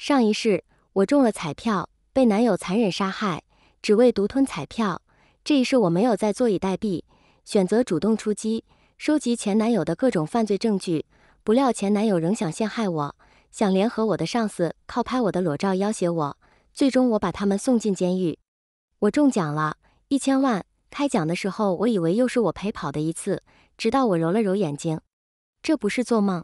上一世，我中了彩票，被男友残忍杀害，只为独吞彩票。这一世，我没有再坐以待毙，选择主动出击，收集前男友的各种犯罪证据。不料前男友仍想陷害我，想联合我的上司，靠拍我的裸照要挟我。最终，我把他们送进监狱。我中奖了一千万。开奖的时候，我以为又是我陪跑的一次，直到我揉了揉眼睛，这不是做梦。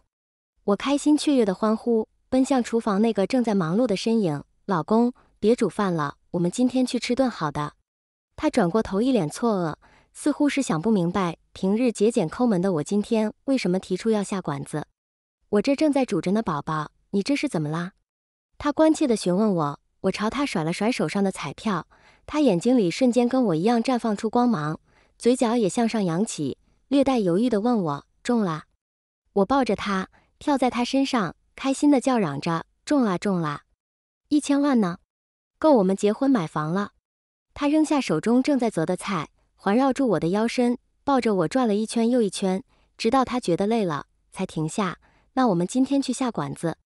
我开心雀跃地欢呼。奔向厨房，那个正在忙碌的身影。老公，别煮饭了，我们今天去吃顿好的。他转过头，一脸错愕，似乎是想不明白，平日节俭抠门的我，今天为什么提出要下馆子？我这正在煮着呢，宝宝，你这是怎么啦？他关切地询问我。我朝他甩了甩手上的彩票，他眼睛里瞬间跟我一样绽放出光芒，嘴角也向上扬起，略带犹豫地问我中了。我抱着他，跳在他身上。开心地叫嚷着：“中啦中啦，一千万呢，够我们结婚买房了。”他扔下手中正在择的菜，环绕住我的腰身，抱着我转了一圈又一圈，直到他觉得累了才停下。那我们今天去下馆子，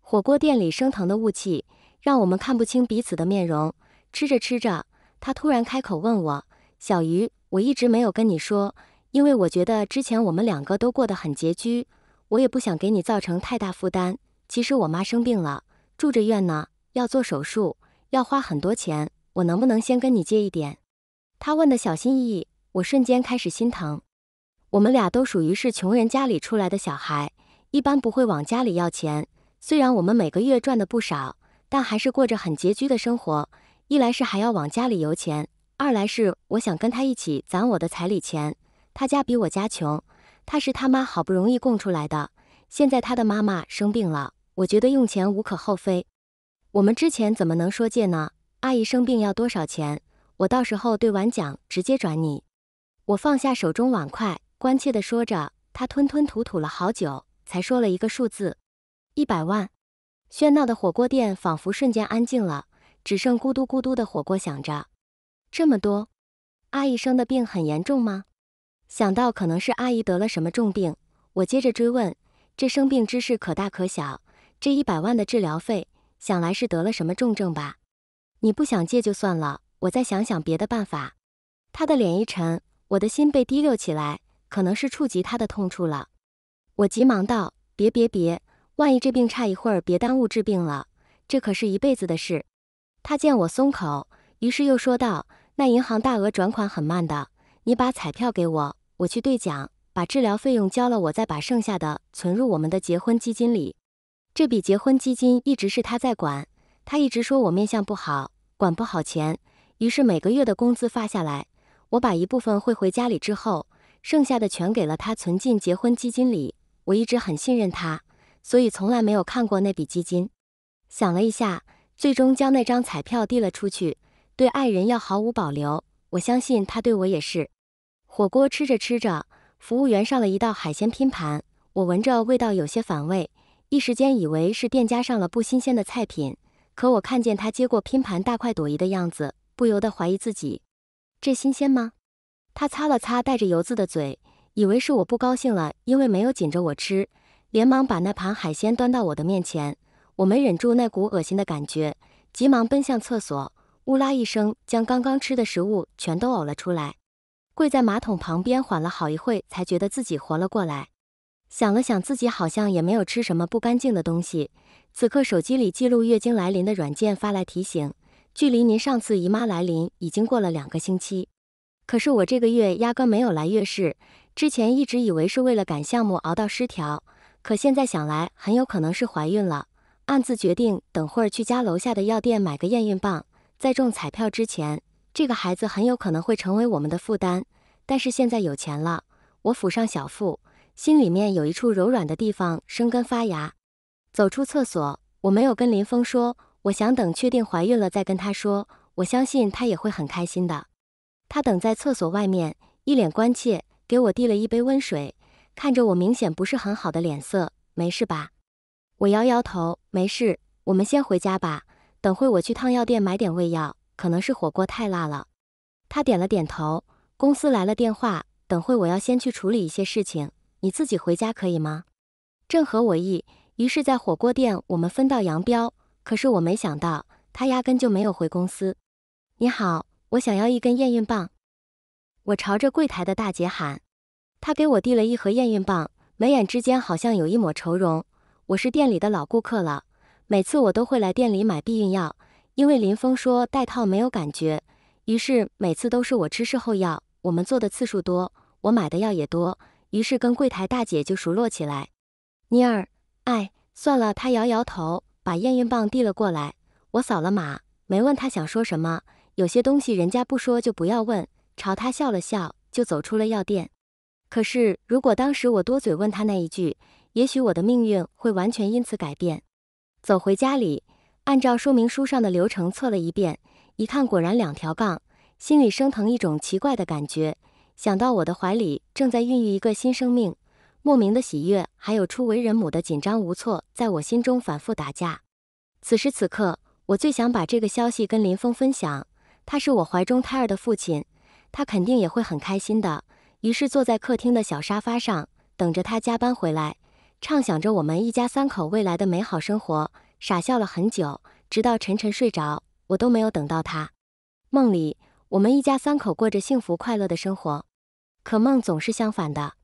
火锅店里升腾的雾气让我们看不清彼此的面容。吃着吃着，他突然开口问我：“小鱼，我一直没有跟你说，因为我觉得之前我们两个都过得很拮据。”我也不想给你造成太大负担。其实我妈生病了，住着院呢，要做手术，要花很多钱。我能不能先跟你借一点？他问的小心翼翼，我瞬间开始心疼。我们俩都属于是穷人家里出来的小孩，一般不会往家里要钱。虽然我们每个月赚的不少，但还是过着很拮据的生活。一来是还要往家里邮钱，二来是我想跟他一起攒我的彩礼钱。他家比我家穷。他是他妈好不容易供出来的，现在他的妈妈生病了，我觉得用钱无可厚非。我们之前怎么能说借呢？阿姨生病要多少钱？我到时候兑完奖直接转你。我放下手中碗筷，关切地说着。他吞吞吐吐了好久，才说了一个数字：一百万。喧闹的火锅店仿佛瞬间安静了，只剩咕嘟咕嘟的火锅响着。这么多，阿姨生的病很严重吗？想到可能是阿姨得了什么重病，我接着追问：“这生病之事可大可小，这一百万的治疗费，想来是得了什么重症吧？你不想借就算了，我再想想别的办法。”他的脸一沉，我的心被提溜起来，可能是触及他的痛处了。我急忙道：“别别别，万一这病差一会儿，别耽误治病了，这可是一辈子的事。”他见我松口，于是又说道：“那银行大额转款很慢的，你把彩票给我。”我去兑奖，把治疗费用交了，我再把剩下的存入我们的结婚基金里。这笔结婚基金一直是他在管，他一直说我面相不好，管不好钱。于是每个月的工资发下来，我把一部分汇回家里之后，剩下的全给了他，存进结婚基金里。我一直很信任他，所以从来没有看过那笔基金。想了一下，最终将那张彩票递了出去。对爱人要毫无保留，我相信他对我也是。火锅吃着吃着，服务员上了一道海鲜拼盘，我闻着味道有些反胃，一时间以为是店家上了不新鲜的菜品。可我看见他接过拼盘大快朵颐的样子，不由得怀疑自己，这新鲜吗？他擦了擦带着油渍的嘴，以为是我不高兴了，因为没有紧着我吃，连忙把那盘海鲜端到我的面前。我没忍住那股恶心的感觉，急忙奔向厕所，呜啦一声，将刚刚吃的食物全都呕了出来。跪在马桶旁边缓了好一会，才觉得自己活了过来。想了想，自己好像也没有吃什么不干净的东西。此刻，手机里记录月经来临的软件发来提醒：距离您上次姨妈来临已经过了两个星期。可是我这个月压根没有来月事，之前一直以为是为了赶项目熬到失调，可现在想来，很有可能是怀孕了。暗自决定，等会儿去家楼下的药店买个验孕棒，在中彩票之前。这个孩子很有可能会成为我们的负担，但是现在有钱了，我抚上小腹，心里面有一处柔软的地方生根发芽。走出厕所，我没有跟林峰说，我想等确定怀孕了再跟他说，我相信他也会很开心的。他等在厕所外面，一脸关切，给我递了一杯温水，看着我明显不是很好的脸色，没事吧？我摇摇头，没事。我们先回家吧，等会我去趟药店买点胃药。可能是火锅太辣了，他点了点头。公司来了电话，等会我要先去处理一些事情，你自己回家可以吗？正合我意。于是，在火锅店，我们分道扬镳。可是我没想到，他压根就没有回公司。你好，我想要一根验孕棒。我朝着柜台的大姐喊，她给我递了一盒验孕棒，眉眼之间好像有一抹愁容。我是店里的老顾客了，每次我都会来店里买避孕药。因为林峰说戴套没有感觉，于是每次都是我吃事后药。我们做的次数多，我买的药也多，于是跟柜台大姐就熟络起来。妮儿，哎，算了。她摇摇头，把验孕棒递了过来。我扫了码，没问她想说什么。有些东西人家不说，就不要问。朝她笑了笑，就走出了药店。可是，如果当时我多嘴问她那一句，也许我的命运会完全因此改变。走回家里。按照说明书上的流程测了一遍，一看果然两条杠，心里升腾一种奇怪的感觉。想到我的怀里正在孕育一个新生命，莫名的喜悦，还有初为人母的紧张无措，在我心中反复打架。此时此刻，我最想把这个消息跟林峰分享，他是我怀中胎儿的父亲，他肯定也会很开心的。于是坐在客厅的小沙发上，等着他加班回来，畅想着我们一家三口未来的美好生活。傻笑了很久，直到沉沉睡着，我都没有等到他。梦里，我们一家三口过着幸福快乐的生活，可梦总是相反的。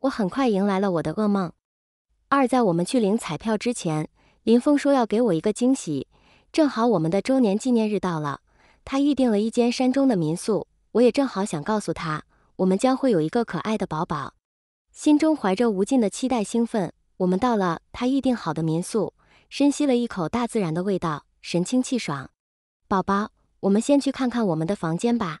我很快迎来了我的噩梦。二，在我们去领彩票之前，林峰说要给我一个惊喜，正好我们的周年纪念日到了，他预定了一间山中的民宿，我也正好想告诉他，我们将会有一个可爱的宝宝。心中怀着无尽的期待、兴奋，我们到了他预定好的民宿。深吸了一口大自然的味道，神清气爽。宝宝，我们先去看看我们的房间吧。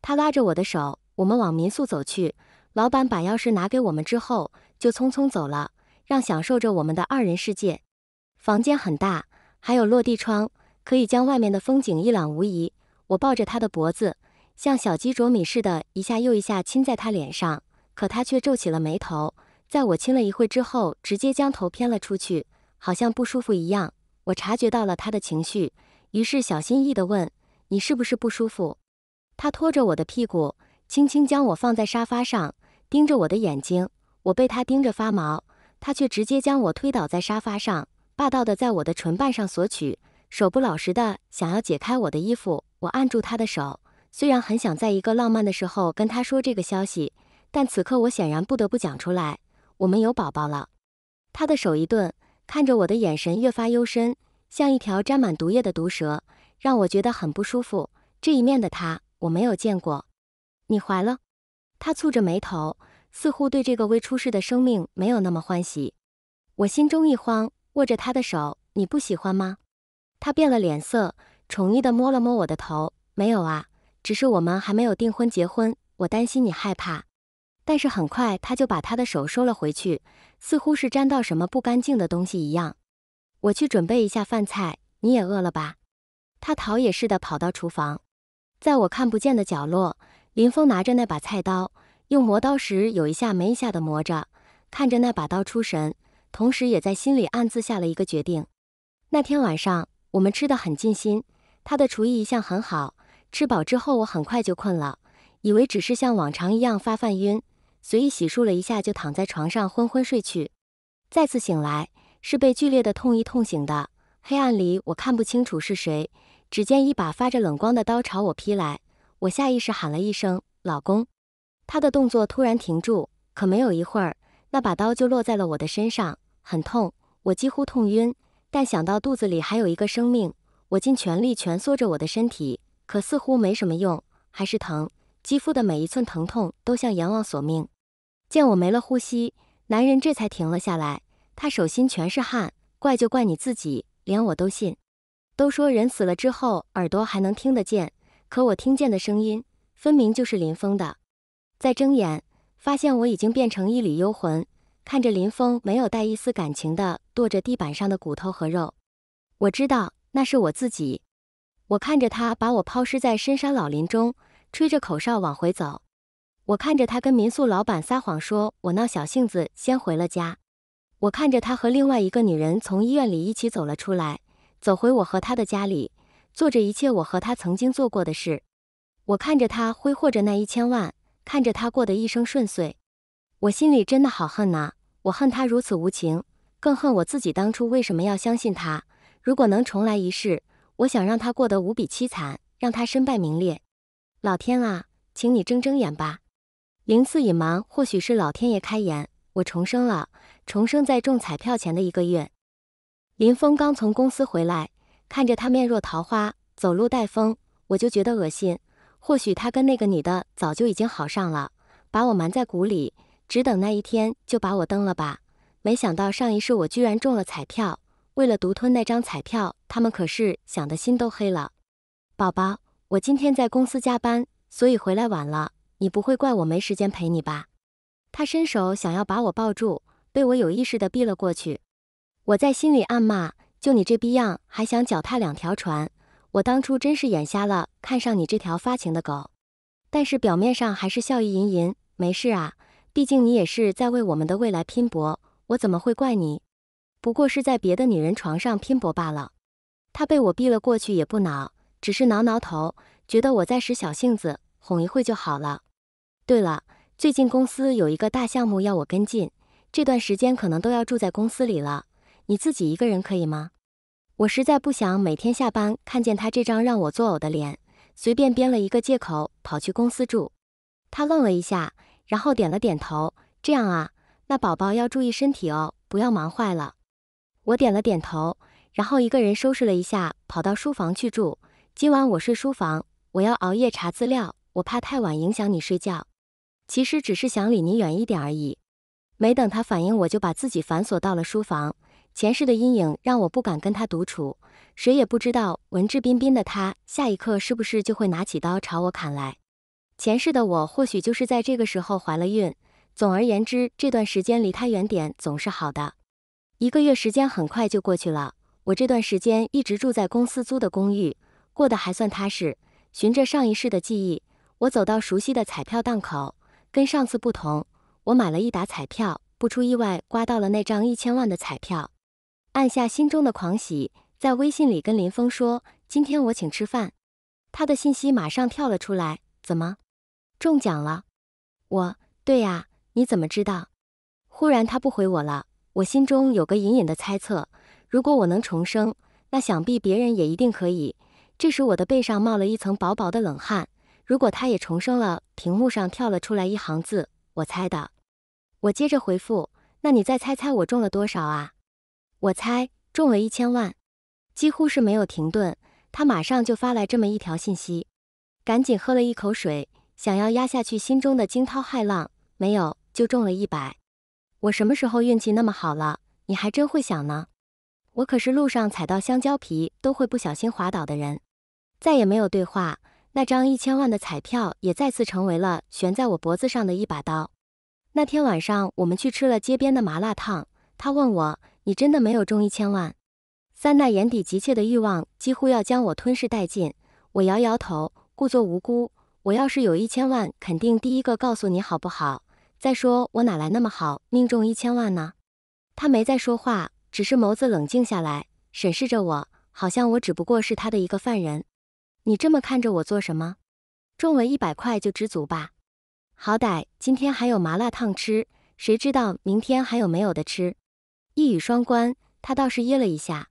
他拉着我的手，我们往民宿走去。老板把钥匙拿给我们之后，就匆匆走了，让享受着我们的二人世界。房间很大，还有落地窗，可以将外面的风景一览无遗。我抱着他的脖子，像小鸡啄米似的，一下又一下亲在他脸上。可他却皱起了眉头。在我亲了一会之后，直接将头偏了出去。好像不舒服一样，我察觉到了他的情绪，于是小心翼翼地问：“你是不是不舒服？”他拖着我的屁股，轻轻将我放在沙发上，盯着我的眼睛，我被他盯着发毛，他却直接将我推倒在沙发上，霸道的在我的唇瓣上索取，手不老实的想要解开我的衣服，我按住他的手，虽然很想在一个浪漫的时候跟他说这个消息，但此刻我显然不得不讲出来，我们有宝宝了。他的手一顿。看着我的眼神越发幽深，像一条沾满毒液的毒蛇，让我觉得很不舒服。这一面的他，我没有见过。你怀了？他蹙着眉头，似乎对这个未出世的生命没有那么欢喜。我心中一慌，握着他的手：“你不喜欢吗？”他变了脸色，宠溺地摸了摸我的头：“没有啊，只是我们还没有订婚结婚，我担心你害怕。”但是很快他就把他的手收了回去，似乎是沾到什么不干净的东西一样。我去准备一下饭菜，你也饿了吧？他逃也似的跑到厨房，在我看不见的角落，林峰拿着那把菜刀，用磨刀石有一下没一下的磨着，看着那把刀出神，同时也在心里暗自下了一个决定。那天晚上我们吃的很尽心，他的厨艺一向很好。吃饱之后我很快就困了，以为只是像往常一样发犯晕。随意洗漱了一下，就躺在床上昏昏睡去。再次醒来是被剧烈的痛意痛醒的。黑暗里我看不清楚是谁，只见一把发着冷光的刀朝我劈来。我下意识喊了一声“老公”，他的动作突然停住，可没有一会儿，那把刀就落在了我的身上，很痛，我几乎痛晕。但想到肚子里还有一个生命，我尽全力蜷缩着我的身体，可似乎没什么用，还是疼。肌肤的每一寸疼痛都向阎王索命。见我没了呼吸，男人这才停了下来。他手心全是汗，怪就怪你自己，连我都信。都说人死了之后耳朵还能听得见，可我听见的声音分明就是林峰的。再睁眼，发现我已经变成一缕幽魂，看着林峰没有带一丝感情的剁着地板上的骨头和肉。我知道那是我自己。我看着他把我抛尸在深山老林中，吹着口哨往回走。我看着他跟民宿老板撒谎说，我闹小性子先回了家。我看着他和另外一个女人从医院里一起走了出来，走回我和他的家里，做着一切我和他曾经做过的事。我看着他挥霍着那一千万，看着他过得一生顺遂，我心里真的好恨呐！我恨他如此无情，更恨我自己当初为什么要相信他。如果能重来一世，我想让他过得无比凄惨，让他身败名裂。老天啊，请你睁睁眼吧！零四隐瞒，或许是老天爷开眼，我重生了。重生在中彩票前的一个月，林峰刚从公司回来，看着他面若桃花，走路带风，我就觉得恶心。或许他跟那个女的早就已经好上了，把我瞒在鼓里，只等那一天就把我蹬了吧。没想到上一世我居然中了彩票，为了独吞那张彩票，他们可是想的心都黑了。宝宝，我今天在公司加班，所以回来晚了。你不会怪我没时间陪你吧？他伸手想要把我抱住，被我有意识地避了过去。我在心里暗骂：就你这逼样，还想脚踏两条船！我当初真是眼瞎了，看上你这条发情的狗。但是表面上还是笑意盈盈。没事啊，毕竟你也是在为我们的未来拼搏，我怎么会怪你？不过是在别的女人床上拼搏罢了。他被我避了过去也不恼，只是挠挠头，觉得我在使小性子，哄一会就好了。对了，最近公司有一个大项目要我跟进，这段时间可能都要住在公司里了。你自己一个人可以吗？我实在不想每天下班看见他这张让我作呕的脸，随便编了一个借口跑去公司住。他愣了一下，然后点了点头。这样啊，那宝宝要注意身体哦，不要忙坏了。我点了点头，然后一个人收拾了一下，跑到书房去住。今晚我睡书房，我要熬夜查资料，我怕太晚影响你睡觉。其实只是想离你远一点而已。没等他反应，我就把自己反锁到了书房。前世的阴影让我不敢跟他独处，谁也不知道文质彬彬的他下一刻是不是就会拿起刀朝我砍来。前世的我或许就是在这个时候怀了孕。总而言之，这段时间离他远点总是好的。一个月时间很快就过去了，我这段时间一直住在公司租的公寓，过得还算踏实。循着上一世的记忆，我走到熟悉的彩票档口。跟上次不同，我买了一打彩票，不出意外，刮到了那张一千万的彩票。按下心中的狂喜，在微信里跟林峰说：“今天我请吃饭。”他的信息马上跳了出来：“怎么，中奖了？”“我，对呀，你怎么知道？”忽然他不回我了，我心中有个隐隐的猜测：如果我能重生，那想必别人也一定可以。这时我的背上冒了一层薄薄的冷汗。如果他也重生了，屏幕上跳了出来一行字，我猜的。我接着回复：“那你再猜猜我中了多少啊？”我猜中了一千万，几乎是没有停顿，他马上就发来这么一条信息。赶紧喝了一口水，想要压下去心中的惊涛骇浪。没有，就中了一百。我什么时候运气那么好了？你还真会想呢。我可是路上踩到香蕉皮都会不小心滑倒的人。再也没有对话。那张一千万的彩票也再次成为了悬在我脖子上的一把刀。那天晚上，我们去吃了街边的麻辣烫。他问我：“你真的没有中一千万？”三奈眼底急切的欲望几乎要将我吞噬殆尽。我摇摇头，故作无辜：“我要是有一千万，肯定第一个告诉你，好不好？再说我哪来那么好，命中一千万呢？”他没再说话，只是眸子冷静下来，审视着我，好像我只不过是他的一个犯人。你这么看着我做什么？中了一百块就知足吧，好歹今天还有麻辣烫吃，谁知道明天还有没有的吃？一语双关，他倒是噎了一下。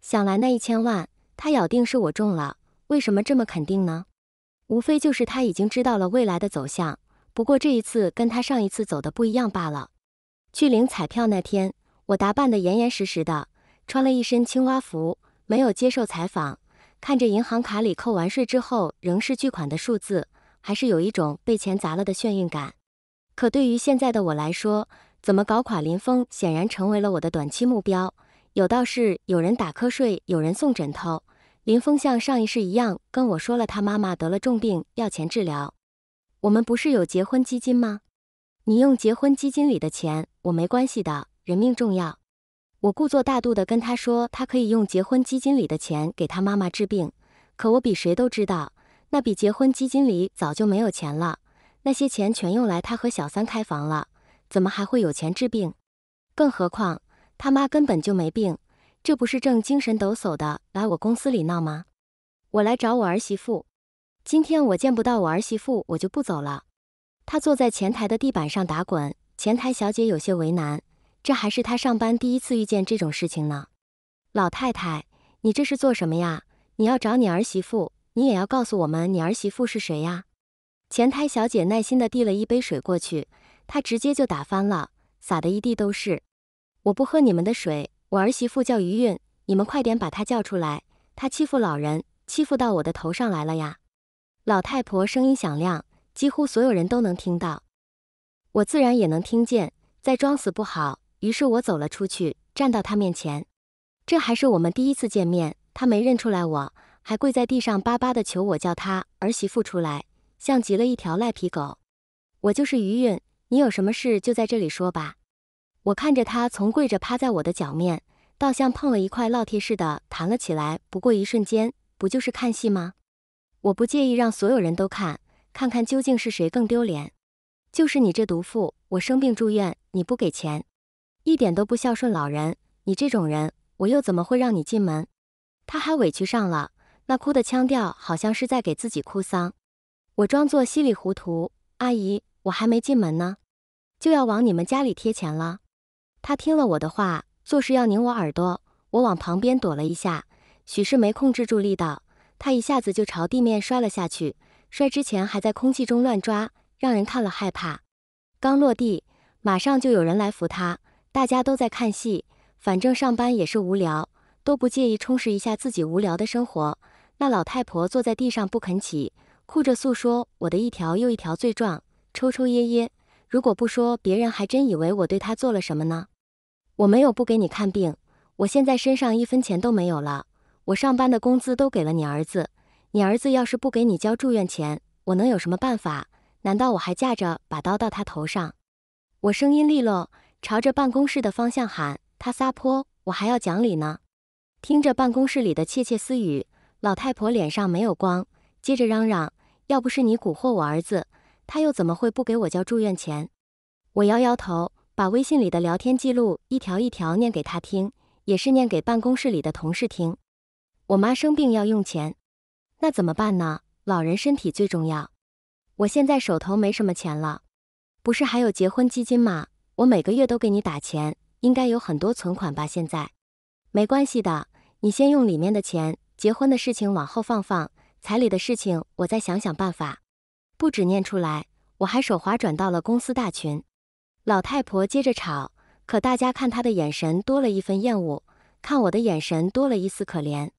想来那一千万，他咬定是我中了，为什么这么肯定呢？无非就是他已经知道了未来的走向，不过这一次跟他上一次走的不一样罢了。去领彩票那天，我打扮得严严实实的，穿了一身青蛙服，没有接受采访。看着银行卡里扣完税之后仍是巨款的数字，还是有一种被钱砸了的眩晕感。可对于现在的我来说，怎么搞垮林峰显然成为了我的短期目标。有道是，有人打瞌睡，有人送枕头。林峰像上一世一样跟我说了，他妈妈得了重病，要钱治疗。我们不是有结婚基金吗？你用结婚基金里的钱，我没关系的，人命重要。我故作大度地跟他说，他可以用结婚基金里的钱给他妈妈治病，可我比谁都知道，那笔结婚基金里早就没有钱了，那些钱全用来他和小三开房了，怎么还会有钱治病？更何况他妈根本就没病，这不是正精神抖擞的来我公司里闹吗？我来找我儿媳妇，今天我见不到我儿媳妇，我就不走了。他坐在前台的地板上打滚，前台小姐有些为难。这还是他上班第一次遇见这种事情呢。老太太，你这是做什么呀？你要找你儿媳妇，你也要告诉我们你儿媳妇是谁呀？前台小姐耐心地递了一杯水过去，她直接就打翻了，洒的一地都是。我不喝你们的水，我儿媳妇叫余韵，你们快点把她叫出来，她欺负老人，欺负到我的头上来了呀！老太婆声音响亮，几乎所有人都能听到，我自然也能听见。再装死不好。于是我走了出去，站到他面前。这还是我们第一次见面，他没认出来我，还跪在地上巴巴的求我叫他儿媳妇出来，像极了一条赖皮狗。我就是余韵，你有什么事就在这里说吧。我看着他从跪着趴在我的脚面，到像碰了一块烙铁似的弹了起来。不过一瞬间，不就是看戏吗？我不介意让所有人都看，看看究竟是谁更丢脸。就是你这毒妇，我生病住院你不给钱。一点都不孝顺老人，你这种人，我又怎么会让你进门？他还委屈上了，那哭的腔调好像是在给自己哭丧。我装作稀里糊涂，阿姨，我还没进门呢，就要往你们家里贴钱了。他听了我的话，做事要拧我耳朵，我往旁边躲了一下，许是没控制住力道，他一下子就朝地面摔了下去，摔之前还在空气中乱抓，让人看了害怕。刚落地，马上就有人来扶他。大家都在看戏，反正上班也是无聊，都不介意充实一下自己无聊的生活。那老太婆坐在地上不肯起，哭着诉说我的一条又一条罪状，抽抽噎噎。如果不说，别人还真以为我对她做了什么呢？我没有不给你看病，我现在身上一分钱都没有了，我上班的工资都给了你儿子。你儿子要是不给你交住院钱，我能有什么办法？难道我还架着把刀到他头上？我声音利落。朝着办公室的方向喊：“他撒泼，我还要讲理呢。”听着办公室里的窃窃私语，老太婆脸上没有光，接着嚷嚷：“要不是你蛊惑我儿子，他又怎么会不给我交住院钱？”我摇摇头，把微信里的聊天记录一条一条念给她听，也是念给办公室里的同事听。我妈生病要用钱，那怎么办呢？老人身体最重要，我现在手头没什么钱了，不是还有结婚基金吗？我每个月都给你打钱，应该有很多存款吧？现在，没关系的，你先用里面的钱，结婚的事情往后放放，彩礼的事情我再想想办法。不止念出来，我还手滑转到了公司大群。老太婆接着吵，可大家看她的眼神多了一分厌恶，看我的眼神多了一丝可怜，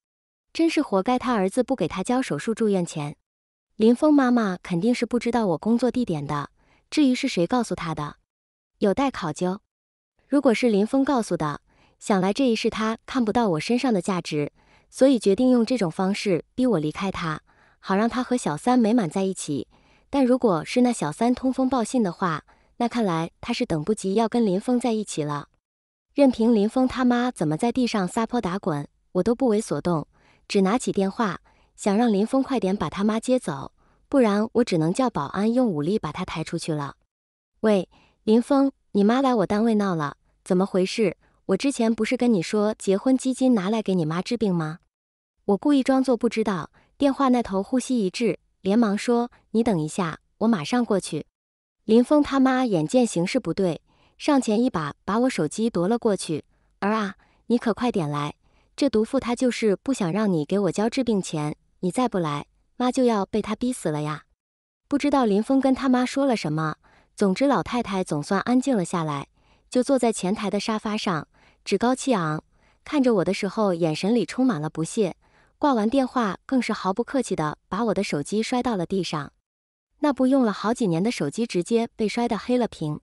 真是活该他儿子不给他交手术住院钱。林峰妈妈肯定是不知道我工作地点的，至于是谁告诉他的。有待考究。如果是林峰告诉的，想来这一世他看不到我身上的价值，所以决定用这种方式逼我离开他，好让他和小三美满在一起。但如果是那小三通风报信的话，那看来他是等不及要跟林峰在一起了。任凭林峰他妈怎么在地上撒泼打滚，我都不为所动，只拿起电话，想让林峰快点把他妈接走，不然我只能叫保安用武力把他抬出去了。喂。林峰，你妈来我单位闹了，怎么回事？我之前不是跟你说，结婚基金拿来给你妈治病吗？我故意装作不知道。电话那头呼吸一滞，连忙说：“你等一下，我马上过去。”林峰他妈眼见形势不对，上前一把把我手机夺了过去：“儿啊，你可快点来！这毒妇她就是不想让你给我交治病钱，你再不来，妈就要被她逼死了呀！”不知道林峰跟他妈说了什么。总之，老太太总算安静了下来，就坐在前台的沙发上，趾高气昂看着我的时候，眼神里充满了不屑。挂完电话，更是毫不客气的把我的手机摔到了地上，那部用了好几年的手机直接被摔的黑了屏，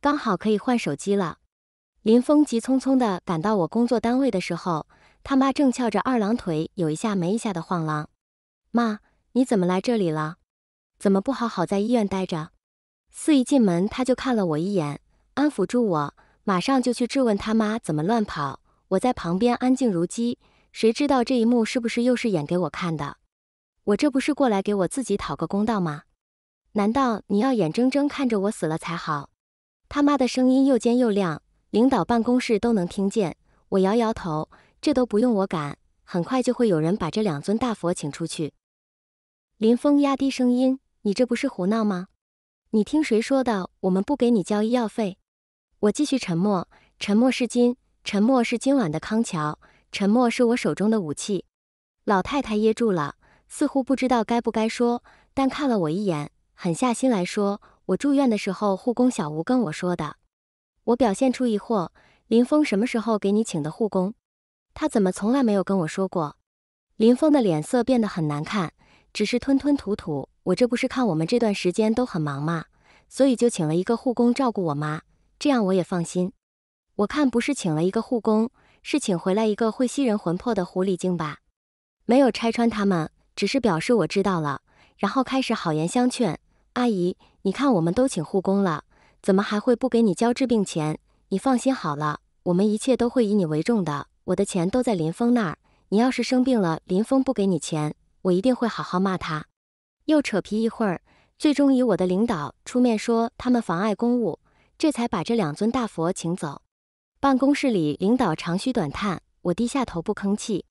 刚好可以换手机了。林峰急匆匆地赶到我工作单位的时候，他妈正翘着二郎腿，有一下没一下的晃浪。妈，你怎么来这里了？怎么不好好在医院待着？四一进门，他就看了我一眼，安抚住我，马上就去质问他妈怎么乱跑。我在旁边安静如鸡，谁知道这一幕是不是又是演给我看的？我这不是过来给我自己讨个公道吗？难道你要眼睁睁看着我死了才好？他妈的声音又尖又亮，领导办公室都能听见。我摇摇头，这都不用我赶，很快就会有人把这两尊大佛请出去。林峰压低声音：“你这不是胡闹吗？”你听谁说的？我们不给你交医药费。我继续沉默，沉默是金，沉默是今晚的康桥，沉默是我手中的武器。老太太噎住了，似乎不知道该不该说，但看了我一眼，狠下心来说：“我住院的时候，护工小吴跟我说的。”我表现出疑惑：“林峰什么时候给你请的护工？他怎么从来没有跟我说过？”林峰的脸色变得很难看。只是吞吞吐吐，我这不是看我们这段时间都很忙吗？所以就请了一个护工照顾我妈，这样我也放心。我看不是请了一个护工，是请回来一个会吸人魂魄的狐狸精吧？没有拆穿他们，只是表示我知道了，然后开始好言相劝。阿姨，你看我们都请护工了，怎么还会不给你交治病钱？你放心好了，我们一切都会以你为重的。我的钱都在林峰那儿，你要是生病了，林峰不给你钱。我一定会好好骂他，又扯皮一会儿，最终以我的领导出面说他们妨碍公务，这才把这两尊大佛请走。办公室里，领导长吁短叹，我低下头不吭气，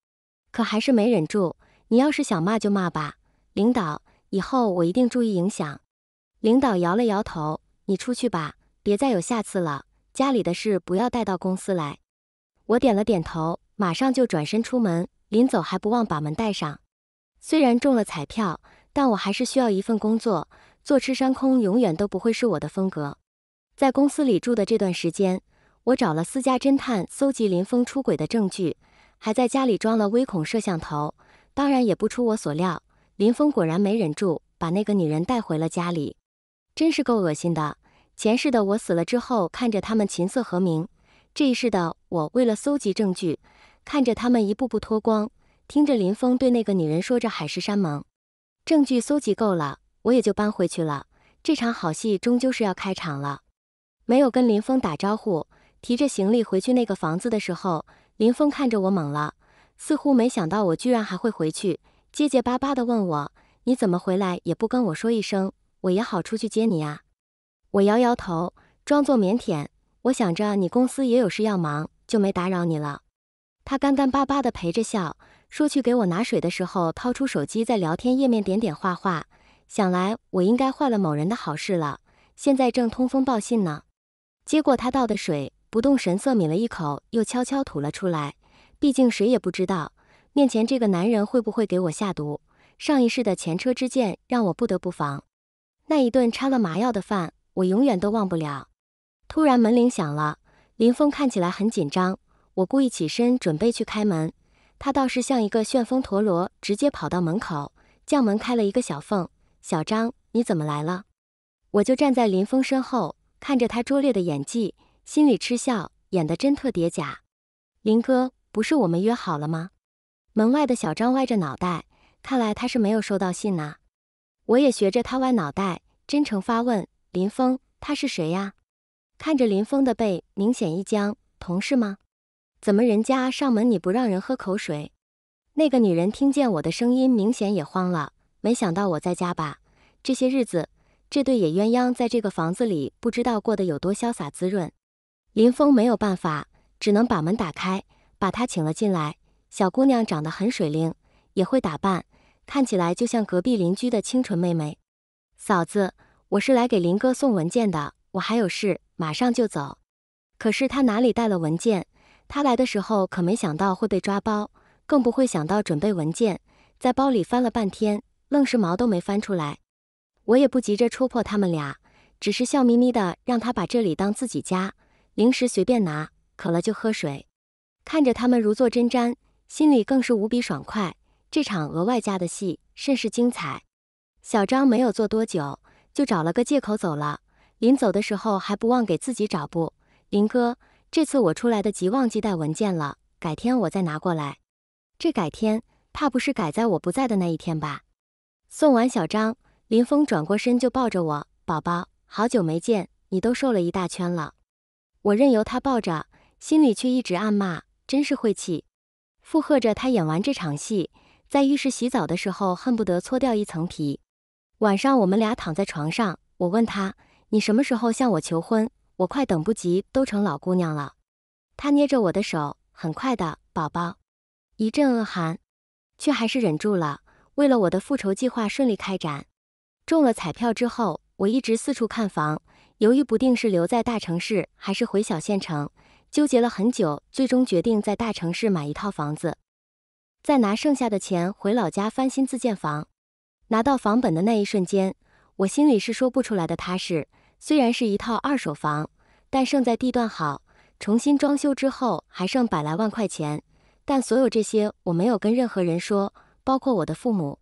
可还是没忍住。你要是想骂就骂吧，领导，以后我一定注意影响。领导摇了摇头，你出去吧，别再有下次了，家里的事不要带到公司来。我点了点头，马上就转身出门，临走还不忘把门带上。虽然中了彩票，但我还是需要一份工作。坐吃山空永远都不会是我的风格。在公司里住的这段时间，我找了私家侦探搜集林峰出轨的证据，还在家里装了微孔摄像头。当然，也不出我所料，林峰果然没忍住，把那个女人带回了家里，真是够恶心的。前世的我死了之后，看着他们琴瑟和鸣；这一世的我，为了搜集证据，看着他们一步步脱光。听着林峰对那个女人说着海誓山盟，证据搜集够了，我也就搬回去了。这场好戏终究是要开场了。没有跟林峰打招呼，提着行李回去那个房子的时候，林峰看着我懵了，似乎没想到我居然还会回去，结结巴巴的问我：“你怎么回来也不跟我说一声，我也好出去接你啊。”我摇摇头，装作腼腆。我想着你公司也有事要忙，就没打扰你了。他干干巴巴的陪着笑。说去给我拿水的时候，掏出手机在聊天页面点点画画。想来我应该坏了某人的好事了，现在正通风报信呢。接过他倒的水，不动神色抿了一口，又悄悄吐了出来。毕竟谁也不知道面前这个男人会不会给我下毒。上一世的前车之鉴让我不得不防。那一顿插了麻药的饭，我永远都忘不了。突然门铃响了，林峰看起来很紧张。我故意起身准备去开门。他倒是像一个旋风陀螺，直接跑到门口，将门开了一个小缝。小张，你怎么来了？我就站在林峰身后，看着他拙劣的演技，心里嗤笑，演得真特别假。林哥，不是我们约好了吗？门外的小张歪着脑袋，看来他是没有收到信呐。我也学着他歪脑袋，真诚发问：林峰，他是谁呀？看着林峰的背，明显一僵。同事吗？怎么人家上门你不让人喝口水？那个女人听见我的声音，明显也慌了。没想到我在家吧？这些日子，这对野鸳鸯在这个房子里，不知道过得有多潇洒滋润。林峰没有办法，只能把门打开，把她请了进来。小姑娘长得很水灵，也会打扮，看起来就像隔壁邻居的清纯妹妹。嫂子，我是来给林哥送文件的，我还有事，马上就走。可是他哪里带了文件？他来的时候可没想到会被抓包，更不会想到准备文件，在包里翻了半天，愣是毛都没翻出来。我也不急着戳破他们俩，只是笑眯眯的让他把这里当自己家，零食随便拿，渴了就喝水。看着他们如坐针毡，心里更是无比爽快。这场额外加的戏甚是精彩。小张没有坐多久，就找了个借口走了，临走的时候还不忘给自己找补。林哥。这次我出来的急，忘记带文件了，改天我再拿过来。这改天怕不是改在我不在的那一天吧？送完小张，林峰转过身就抱着我，宝宝，好久没见，你都瘦了一大圈了。我任由他抱着，心里却一直暗骂，真是晦气。附和着他演完这场戏，在浴室洗澡的时候，恨不得搓掉一层皮。晚上我们俩躺在床上，我问他，你什么时候向我求婚？我快等不及，都成老姑娘了。他捏着我的手，很快的，宝宝。一阵恶寒，却还是忍住了。为了我的复仇计划顺利开展，中了彩票之后，我一直四处看房，犹豫不定是留在大城市还是回小县城，纠结了很久，最终决定在大城市买一套房子，再拿剩下的钱回老家翻新自建房。拿到房本的那一瞬间，我心里是说不出来的踏实。虽然是一套二手房，但胜在地段好。重新装修之后还剩百来万块钱，但所有这些我没有跟任何人说，包括我的父母。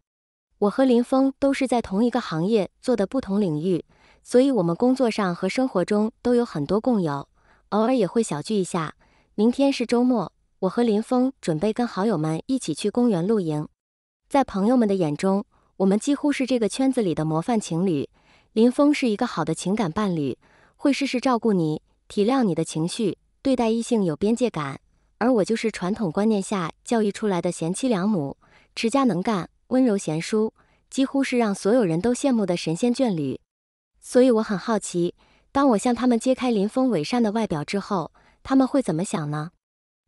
我和林峰都是在同一个行业做的不同领域，所以我们工作上和生活中都有很多共有，偶尔也会小聚一下。明天是周末，我和林峰准备跟好友们一起去公园露营。在朋友们的眼中，我们几乎是这个圈子里的模范情侣。林峰是一个好的情感伴侣，会事事照顾你，体谅你的情绪，对待异性有边界感。而我就是传统观念下教育出来的贤妻良母，持家能干，温柔贤淑，几乎是让所有人都羡慕的神仙眷侣。所以，我很好奇，当我向他们揭开林峰伪善的外表之后，他们会怎么想呢？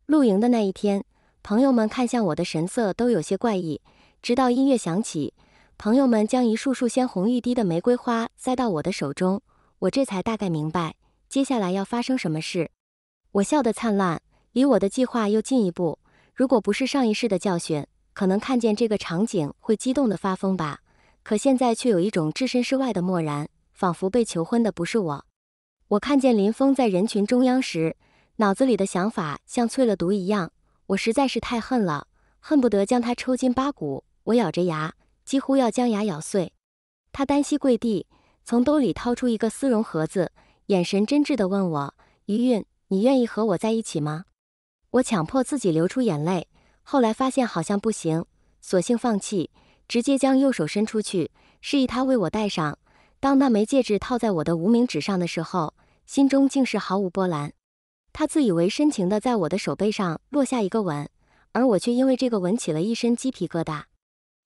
露营的那一天，朋友们看向我的神色都有些怪异，直到音乐响起。朋友们将一束束鲜红欲滴的玫瑰花塞到我的手中，我这才大概明白接下来要发生什么事。我笑得灿烂，离我的计划又进一步。如果不是上一世的教训，可能看见这个场景会激动得发疯吧。可现在却有一种置身事外的漠然，仿佛被求婚的不是我。我看见林峰在人群中央时，脑子里的想法像淬了毒一样。我实在是太恨了，恨不得将他抽筋扒骨。我咬着牙。几乎要将牙咬碎，他单膝跪地，从兜里掏出一个丝绒盒子，眼神真挚地问我：“余韵，你愿意和我在一起吗？”我强迫自己流出眼泪，后来发现好像不行，索性放弃，直接将右手伸出去，示意他为我戴上。当那枚戒指套在我的无名指上的时候，心中竟是毫无波澜。他自以为深情地在我的手背上落下一个吻，而我却因为这个吻起了一身鸡皮疙瘩。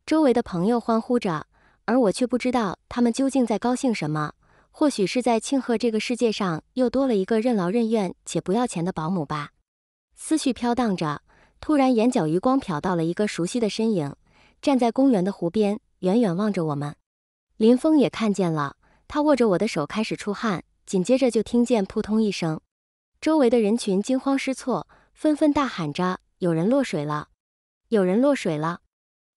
周围的朋友欢呼着，而我却不知道他们究竟在高兴什么。或许是在庆贺这个世界上又多了一个任劳任怨且不要钱的保姆吧。思绪飘荡着，突然眼角余光瞟到了一个熟悉的身影，站在公园的湖边，远远望着我们。林峰也看见了，他握着我的手开始出汗，紧接着就听见扑通一声，周围的人群惊慌失措，纷纷大喊着：“有人落水了！有人落水了！”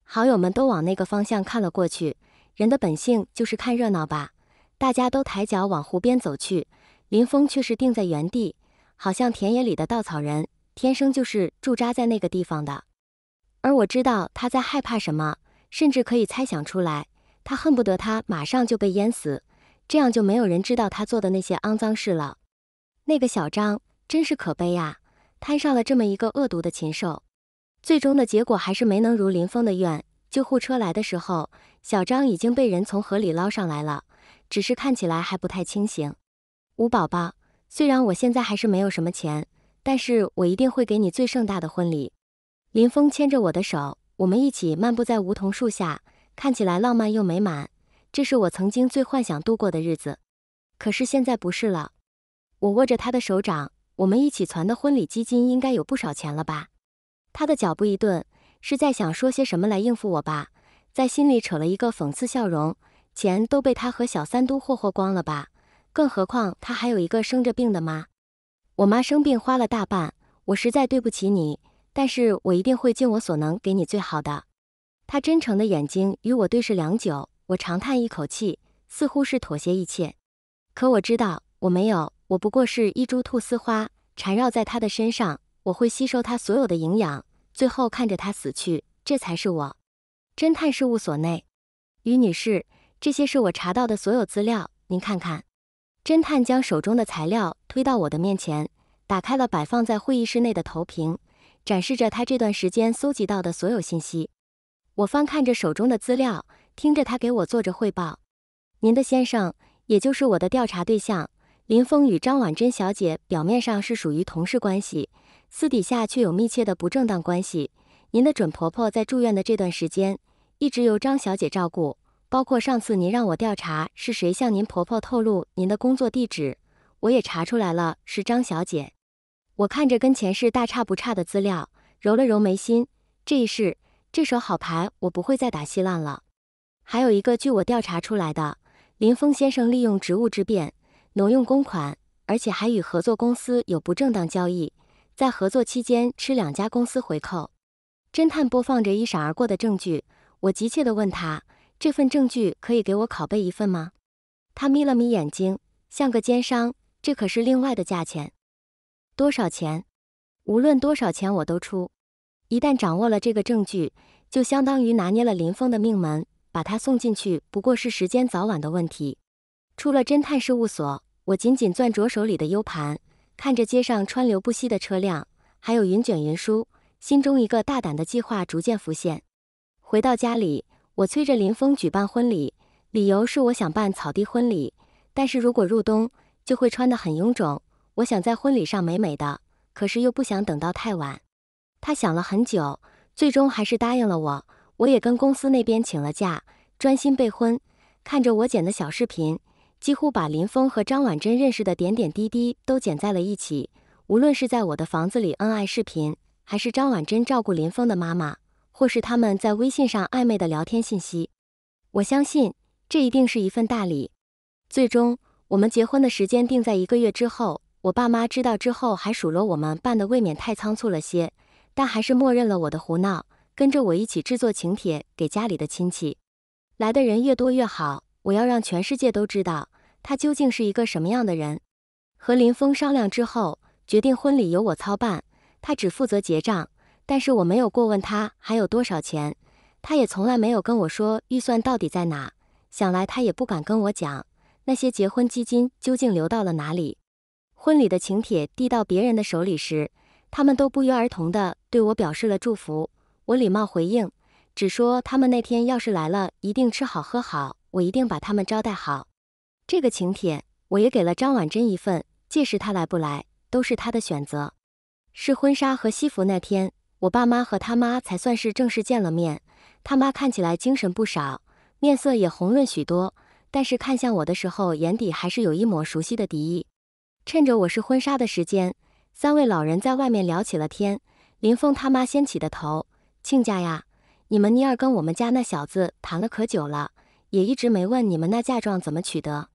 好友们都往那个方向看了过去，人的本性就是看热闹吧。大家都抬脚往湖边走去，林峰却是定在原地，好像田野里的稻草人，天生就是驻扎在那个地方的。而我知道他在害怕什么，甚至可以猜想出来，他恨不得他马上就被淹死，这样就没有人知道他做的那些肮脏事了。那个小张真是可悲呀，摊上了这么一个恶毒的禽兽。最终的结果还是没能如林峰的愿。救护车来的时候，小张已经被人从河里捞上来了，只是看起来还不太清醒。吴宝宝，虽然我现在还是没有什么钱，但是我一定会给你最盛大的婚礼。林峰牵着我的手，我们一起漫步在梧桐树下，看起来浪漫又美满。这是我曾经最幻想度过的日子。可是现在不是了。我握着他的手掌，我们一起攒的婚礼基金应该有不少钱了吧？他的脚步一顿，是在想说些什么来应付我吧？在心里扯了一个讽刺笑容。钱都被他和小三都霍霍光了吧？更何况他还有一个生着病的妈。我妈生病花了大半，我实在对不起你，但是我一定会尽我所能给你最好的。他真诚的眼睛与我对视良久，我长叹一口气，似乎是妥协一切。可我知道，我没有，我不过是一株菟丝花，缠绕在他的身上。我会吸收他所有的营养，最后看着他死去，这才是我。侦探事务所内，于女士，这些是我查到的所有资料，您看看。侦探将手中的材料推到我的面前，打开了摆放在会议室内的投屏，展示着他这段时间搜集到的所有信息。我翻看着手中的资料，听着他给我做着汇报。您的先生，也就是我的调查对象林峰与张婉珍小姐，表面上是属于同事关系。私底下却有密切的不正当关系。您的准婆婆在住院的这段时间，一直由张小姐照顾。包括上次您让我调查是谁向您婆婆透露您的工作地址，我也查出来了，是张小姐。我看着跟前世大差不差的资料，揉了揉眉心。这一世，这手好牌我不会再打稀烂了。还有一个，据我调查出来的，林峰先生利用职务之便挪用公款，而且还与合作公司有不正当交易。在合作期间吃两家公司回扣，侦探播放着一闪而过的证据。我急切地问他：“这份证据可以给我拷贝一份吗？”他眯了眯眼睛，像个奸商：“这可是另外的价钱，多少钱？无论多少钱我都出。一旦掌握了这个证据，就相当于拿捏了林峰的命门，把他送进去不过是时间早晚的问题。”出了侦探事务所，我紧紧攥着手里的 U 盘。看着街上川流不息的车辆，还有云卷云舒，心中一个大胆的计划逐渐浮现。回到家里，我催着林峰举办婚礼，理由是我想办草地婚礼，但是如果入冬就会穿得很臃肿。我想在婚礼上美美的，可是又不想等到太晚。他想了很久，最终还是答应了我。我也跟公司那边请了假，专心备婚。看着我剪的小视频。几乎把林峰和张婉珍认识的点点滴滴都剪在了一起，无论是在我的房子里恩爱视频，还是张婉珍照顾林峰的妈妈，或是他们在微信上暧昧的聊天信息，我相信这一定是一份大礼。最终，我们结婚的时间定在一个月之后。我爸妈知道之后还数落我们办的未免太仓促了些，但还是默认了我的胡闹，跟着我一起制作请帖给家里的亲戚。来的人越多越好。我要让全世界都知道他究竟是一个什么样的人。和林峰商量之后，决定婚礼由我操办，他只负责结账。但是我没有过问他还有多少钱，他也从来没有跟我说预算到底在哪。想来他也不敢跟我讲那些结婚基金究竟流到了哪里。婚礼的请帖递到别人的手里时，他们都不约而同地对我表示了祝福。我礼貌回应，只说他们那天要是来了，一定吃好喝好。我一定把他们招待好。这个请帖我也给了张婉珍一份，届时她来不来都是她的选择。试婚纱和西服那天，我爸妈和他妈才算是正式见了面。他妈看起来精神不少，面色也红润许多，但是看向我的时候，眼底还是有一抹熟悉的敌意。趁着我试婚纱的时间，三位老人在外面聊起了天。林凤他妈先起的头：“亲家呀，你们妮儿跟我们家那小子谈了可久了。”也一直没问你们那嫁妆怎么取得。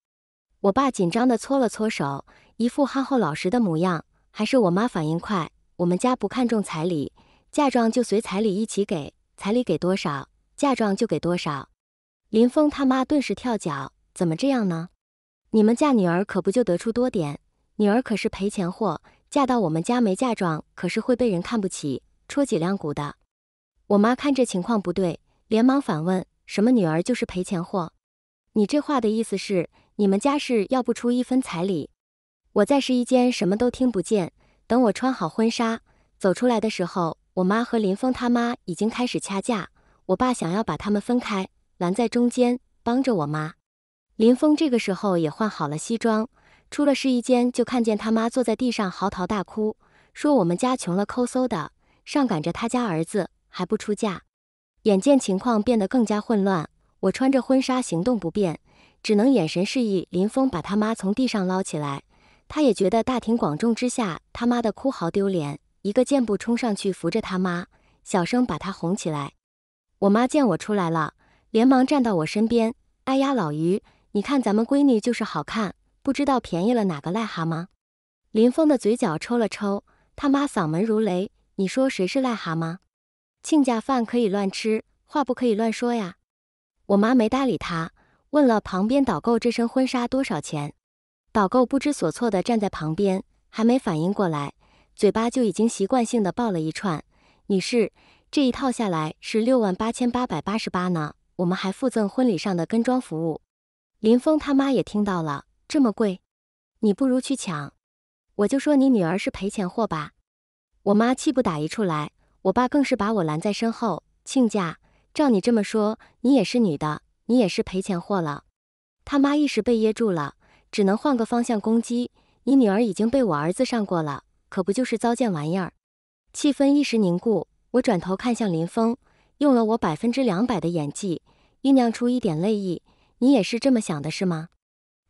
我爸紧张的搓了搓手，一副憨厚老实的模样。还是我妈反应快，我们家不看重彩礼，嫁妆就随彩礼一起给，彩礼给多少，嫁妆就给多少。林峰他妈顿时跳脚，怎么这样呢？你们嫁女儿可不就得出多点？女儿可是赔钱货，嫁到我们家没嫁妆，可是会被人看不起，戳脊梁骨的。我妈看这情况不对，连忙反问。什么女儿就是赔钱货，你这话的意思是你们家是要不出一分彩礼？我在试衣间什么都听不见。等我穿好婚纱走出来的时候，我妈和林峰他妈已经开始掐架。我爸想要把他们分开，拦在中间帮着我妈。林峰这个时候也换好了西装，出了试衣间就看见他妈坐在地上嚎啕大哭，说我们家穷了抠搜的，上赶着他家儿子还不出嫁。眼见情况变得更加混乱，我穿着婚纱行动不便，只能眼神示意林峰把他妈从地上捞起来。他也觉得大庭广众之下他妈的哭嚎丢脸，一个箭步冲上去扶着他妈，小声把她哄起来。我妈见我出来了，连忙站到我身边。哎呀，老于，你看咱们闺女就是好看，不知道便宜了哪个癞蛤蟆。林峰的嘴角抽了抽，他妈嗓门如雷：“你说谁是癞蛤蟆？”亲家饭可以乱吃，话不可以乱说呀。我妈没搭理他，问了旁边导购这身婚纱多少钱。导购不知所措地站在旁边，还没反应过来，嘴巴就已经习惯性地报了一串：“女士，这一套下来是六万八千八百八十八呢，我们还附赠婚礼上的跟妆服务。”林峰他妈也听到了，这么贵，你不如去抢。我就说你女儿是赔钱货吧。我妈气不打一处来。我爸更是把我拦在身后，亲家，照你这么说，你也是女的，你也是赔钱货了。他妈一时被噎住了，只能换个方向攻击。你女儿已经被我儿子上过了，可不就是糟践玩意儿？气氛一时凝固，我转头看向林峰，用了我百分之两百的演技，酝酿出一点泪意。你也是这么想的，是吗？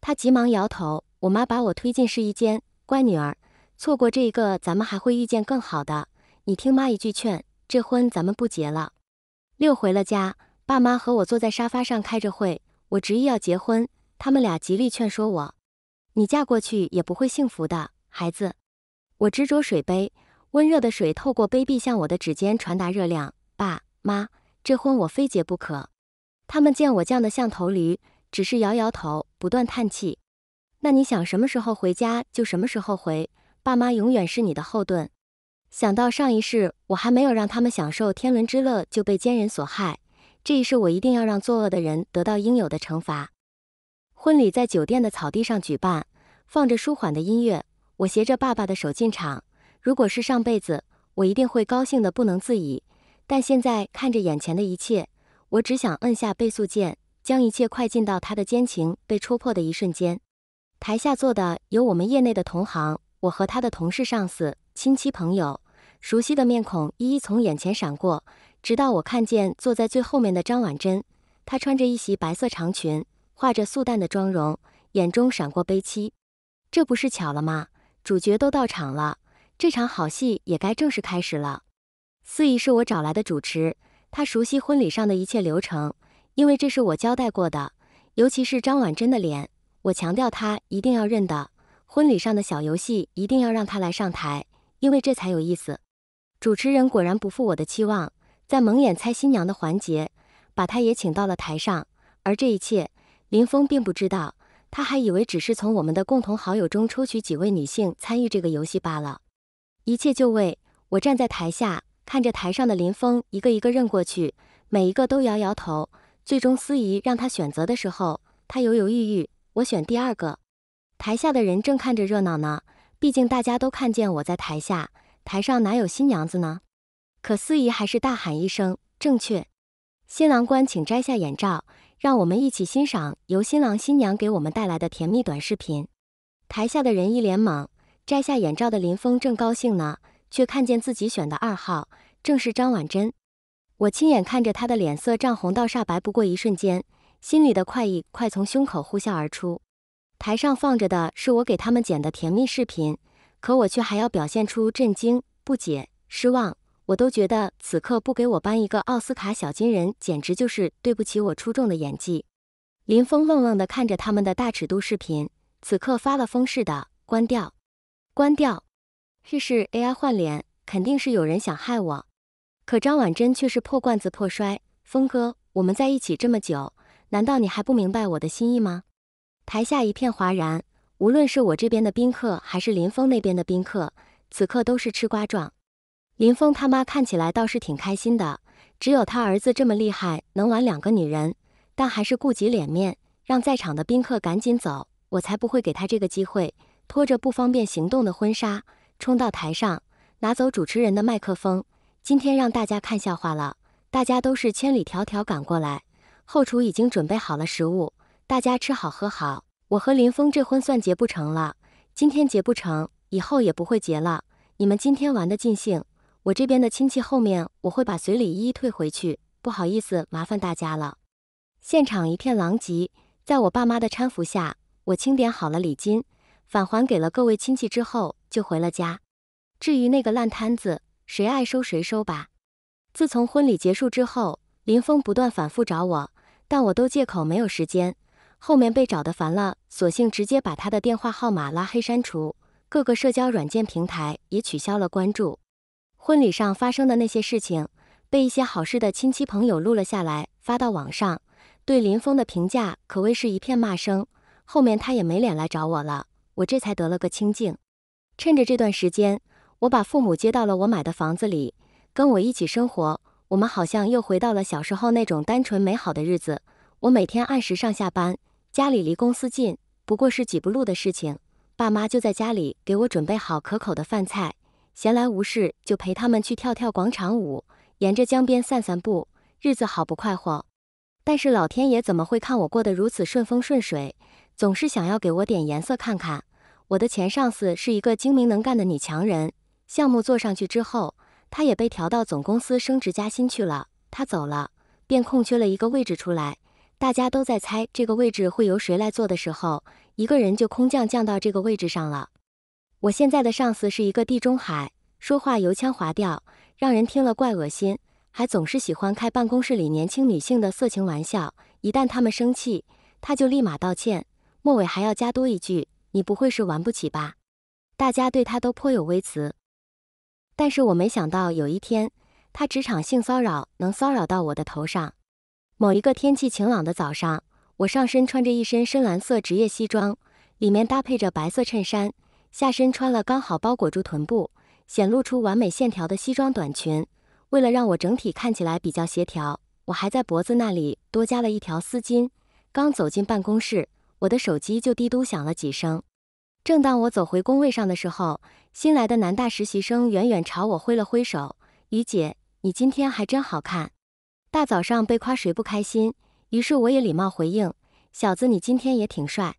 他急忙摇头。我妈把我推进试衣间，乖女儿，错过这一个，咱们还会遇见更好的。你听妈一句劝，这婚咱们不结了。六回了家，爸妈和我坐在沙发上开着会。我执意要结婚，他们俩极力劝说我。你嫁过去也不会幸福的，孩子。我执着水杯，温热的水透过杯壁向我的指尖传达热量。爸妈，这婚我非结不可。他们见我犟得像头驴，只是摇摇头，不断叹气。那你想什么时候回家就什么时候回，爸妈永远是你的后盾。想到上一世，我还没有让他们享受天伦之乐，就被奸人所害。这一世，我一定要让作恶的人得到应有的惩罚。婚礼在酒店的草地上举办，放着舒缓的音乐。我携着爸爸的手进场。如果是上辈子，我一定会高兴得不能自已。但现在看着眼前的一切，我只想摁下倍速键，将一切快进到他的奸情被戳破的一瞬间。台下坐的有我们业内的同行，我和他的同事、上司。亲戚朋友，熟悉的面孔一一从眼前闪过，直到我看见坐在最后面的张婉珍，她穿着一袭白色长裙，画着素淡的妆容，眼中闪过悲戚。这不是巧了吗？主角都到场了，这场好戏也该正式开始了。四姨是我找来的主持，她熟悉婚礼上的一切流程，因为这是我交代过的。尤其是张婉珍的脸，我强调她一定要认得。婚礼上的小游戏一定要让她来上台。因为这才有意思。主持人果然不负我的期望，在蒙眼猜新娘的环节，把他也请到了台上。而这一切，林峰并不知道，他还以为只是从我们的共同好友中抽取几位女性参与这个游戏罢了。一切就位，我站在台下看着台上的林峰，一个一个认过去，每一个都摇摇头。最终，司仪让他选择的时候，他犹犹豫豫。我选第二个。台下的人正看着热闹呢。毕竟大家都看见我在台下，台上哪有新娘子呢？可司仪还是大喊一声：“正确，新郎官，请摘下眼罩，让我们一起欣赏由新郎新娘给我们带来的甜蜜短视频。”台下的人一脸懵，摘下眼罩的林峰正高兴呢，却看见自己选的二号正是张婉珍。我亲眼看着他的脸色涨红到煞白，不过一瞬间，心里的快意快从胸口呼啸而出。台上放着的是我给他们剪的甜蜜视频，可我却还要表现出震惊、不解、失望。我都觉得此刻不给我颁一个奥斯卡小金人，简直就是对不起我出众的演技。林峰愣愣的看着他们的大尺度视频，此刻发了疯似的关掉，关掉，试试 AI 换脸，肯定是有人想害我。可张婉珍却是破罐子破摔，峰哥，我们在一起这么久，难道你还不明白我的心意吗？台下一片哗然，无论是我这边的宾客，还是林峰那边的宾客，此刻都是吃瓜状。林峰他妈看起来倒是挺开心的，只有他儿子这么厉害，能玩两个女人，但还是顾及脸面，让在场的宾客赶紧走。我才不会给他这个机会，拖着不方便行动的婚纱，冲到台上拿走主持人的麦克风。今天让大家看笑话了，大家都是千里迢迢赶过来，后厨已经准备好了食物。大家吃好喝好，我和林峰这婚算结不成了。今天结不成，以后也不会结了。你们今天玩的尽兴，我这边的亲戚后面我会把随礼一一退回去，不好意思麻烦大家了。现场一片狼藉，在我爸妈的搀扶下，我清点好了礼金，返还给了各位亲戚之后就回了家。至于那个烂摊子，谁爱收谁收吧。自从婚礼结束之后，林峰不断反复找我，但我都借口没有时间。后面被找的烦了，索性直接把他的电话号码拉黑删除，各个社交软件平台也取消了关注。婚礼上发生的那些事情，被一些好事的亲戚朋友录了下来，发到网上，对林峰的评价可谓是一片骂声。后面他也没脸来找我了，我这才得了个清静。趁着这段时间，我把父母接到了我买的房子里，跟我一起生活。我们好像又回到了小时候那种单纯美好的日子。我每天按时上下班。家里离公司近，不过是几步路的事情。爸妈就在家里给我准备好可口的饭菜，闲来无事就陪他们去跳跳广场舞，沿着江边散散步，日子好不快活。但是老天爷怎么会看我过得如此顺风顺水，总是想要给我点颜色看看？我的前上司是一个精明能干的女强人，项目做上去之后，她也被调到总公司升职加薪去了。她走了，便空缺了一个位置出来。大家都在猜这个位置会由谁来坐的时候，一个人就空降降到这个位置上了。我现在的上司是一个地中海，说话油腔滑调，让人听了怪恶心，还总是喜欢开办公室里年轻女性的色情玩笑。一旦他们生气，他就立马道歉，末尾还要加多一句“你不会是玩不起吧？”大家对他都颇有微词。但是我没想到有一天，他职场性骚扰能骚扰到我的头上。某一个天气晴朗的早上，我上身穿着一身深蓝色职业西装，里面搭配着白色衬衫，下身穿了刚好包裹住臀部，显露出完美线条的西装短裙。为了让我整体看起来比较协调，我还在脖子那里多加了一条丝巾。刚走进办公室，我的手机就嘀嘟响了几声。正当我走回工位上的时候，新来的南大实习生远远朝我挥了挥手：“于姐，你今天还真好看。”大早上被夸谁不开心？于是我也礼貌回应：“小子，你今天也挺帅。”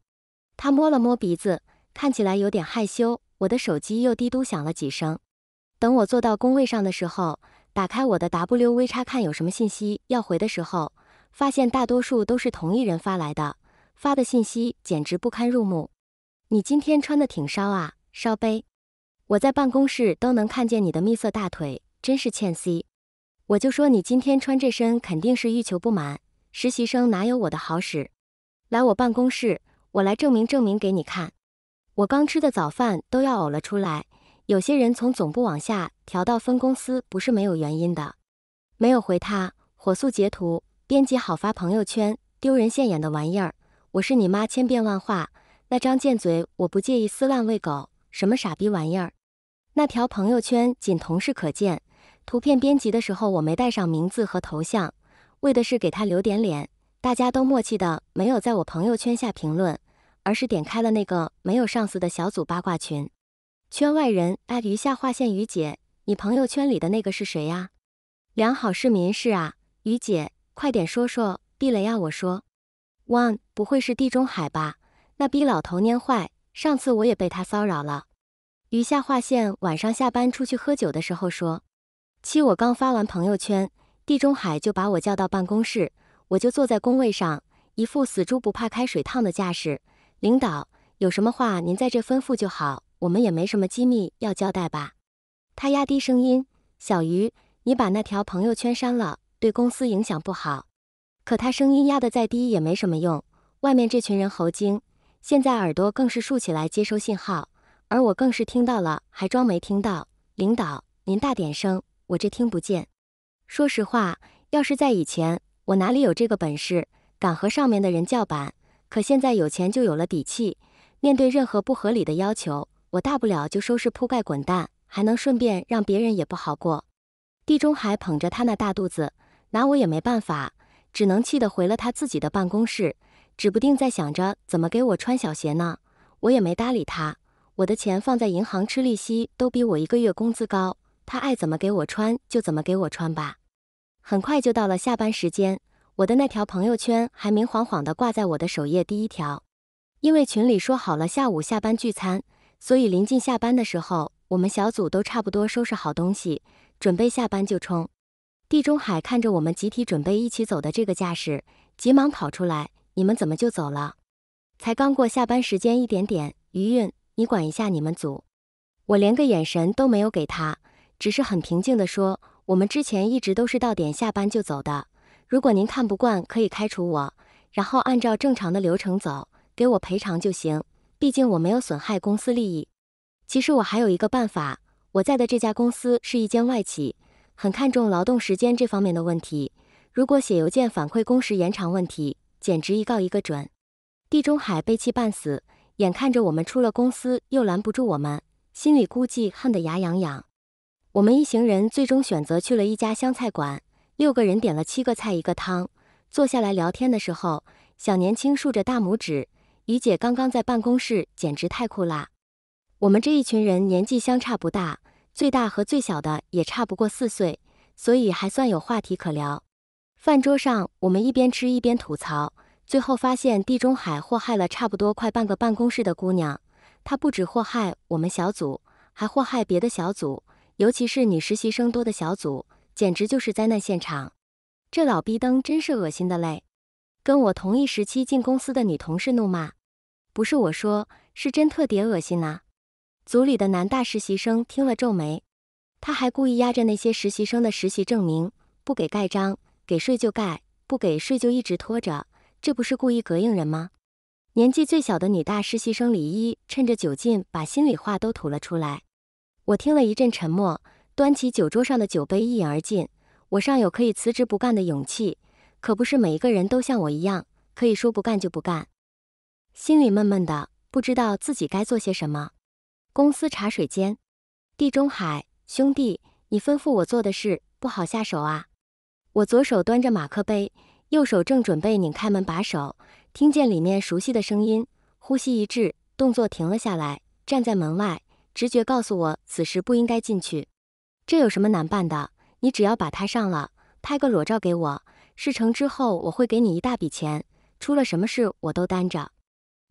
他摸了摸鼻子，看起来有点害羞。我的手机又嘀嘟响了几声。等我坐到工位上的时候，打开我的 WV 叉看有什么信息要回的时候，发现大多数都是同一人发来的，发的信息简直不堪入目。“你今天穿的挺烧啊，烧杯，我在办公室都能看见你的蜜色大腿，真是欠 C。”我就说你今天穿这身肯定是欲求不满，实习生哪有我的好使？来我办公室，我来证明证明给你看。我刚吃的早饭都要呕了出来。有些人从总部往下调到分公司不是没有原因的。没有回他，火速截图编辑好发朋友圈，丢人现眼的玩意儿。我是你妈千变万化，那张贱嘴我不介意撕烂喂狗。什么傻逼玩意儿？那条朋友圈仅同事可见。图片编辑的时候我没带上名字和头像，为的是给他留点脸。大家都默契的没有在我朋友圈下评论，而是点开了那个没有上司的小组八卦群。圈外人艾于下划线于姐，你朋友圈里的那个是谁呀？良好市民是啊，于姐，快点说说。避雷啊！我说，one 不会是地中海吧？那逼老头蔫坏，上次我也被他骚扰了。于下划线晚上下班出去喝酒的时候说。七，我刚发完朋友圈，地中海就把我叫到办公室。我就坐在工位上，一副死猪不怕开水烫的架势。领导有什么话，您在这吩咐就好，我们也没什么机密要交代吧？他压低声音：“小鱼，你把那条朋友圈删了，对公司影响不好。”可他声音压得再低也没什么用，外面这群人猴精，现在耳朵更是竖起来接收信号，而我更是听到了，还装没听到。领导，您大点声。我这听不见。说实话，要是在以前，我哪里有这个本事，敢和上面的人叫板？可现在有钱就有了底气，面对任何不合理的要求，我大不了就收拾铺盖滚蛋，还能顺便让别人也不好过。地中海捧着他那大肚子，拿我也没办法，只能气得回了他自己的办公室，指不定在想着怎么给我穿小鞋呢。我也没搭理他，我的钱放在银行吃利息，都比我一个月工资高。他爱怎么给我穿就怎么给我穿吧。很快就到了下班时间，我的那条朋友圈还明晃晃地挂在我的首页第一条。因为群里说好了下午下班聚餐，所以临近下班的时候，我们小组都差不多收拾好东西，准备下班就冲。地中海看着我们集体准备一起走的这个架势，急忙跑出来：“你们怎么就走了？才刚过下班时间一点点。”余韵，你管一下你们组。我连个眼神都没有给他。只是很平静地说：“我们之前一直都是到点下班就走的。如果您看不惯，可以开除我，然后按照正常的流程走，给我赔偿就行。毕竟我没有损害公司利益。”其实我还有一个办法，我在的这家公司是一间外企，很看重劳动时间这方面的问题。如果写邮件反馈工时延长问题，简直一告一个准。地中海被气半死，眼看着我们出了公司又拦不住我们，心里估计恨得牙痒痒。我们一行人最终选择去了一家湘菜馆，六个人点了七个菜一个汤。坐下来聊天的时候，小年轻竖着大拇指：“于姐刚刚在办公室，简直太酷啦！”我们这一群人年纪相差不大，最大和最小的也差不过四岁，所以还算有话题可聊。饭桌上，我们一边吃一边吐槽，最后发现地中海祸害了差不多快半个办公室的姑娘。他不止祸害我们小组，还祸害别的小组。尤其是女实习生多的小组，简直就是灾难现场。这老逼灯真是恶心的嘞！跟我同一时期进公司的女同事怒骂：“不是我说，是真特别恶心啊！”组里的男大实习生听了皱眉，他还故意压着那些实习生的实习证明不给盖章，给税就盖，不给税就一直拖着，这不是故意膈应人吗？年纪最小的女大实习生李一趁着酒劲把心里话都吐了出来。我听了一阵沉默，端起酒桌上的酒杯一饮而尽。我尚有可以辞职不干的勇气，可不是每一个人都像我一样，可以说不干就不干。心里闷闷的，不知道自己该做些什么。公司茶水间，地中海兄弟，你吩咐我做的事不好下手啊。我左手端着马克杯，右手正准备拧开门把手，听见里面熟悉的声音，呼吸一滞，动作停了下来，站在门外。直觉告诉我，此时不应该进去。这有什么难办的？你只要把他上了，拍个裸照给我。事成之后，我会给你一大笔钱。出了什么事，我都担着。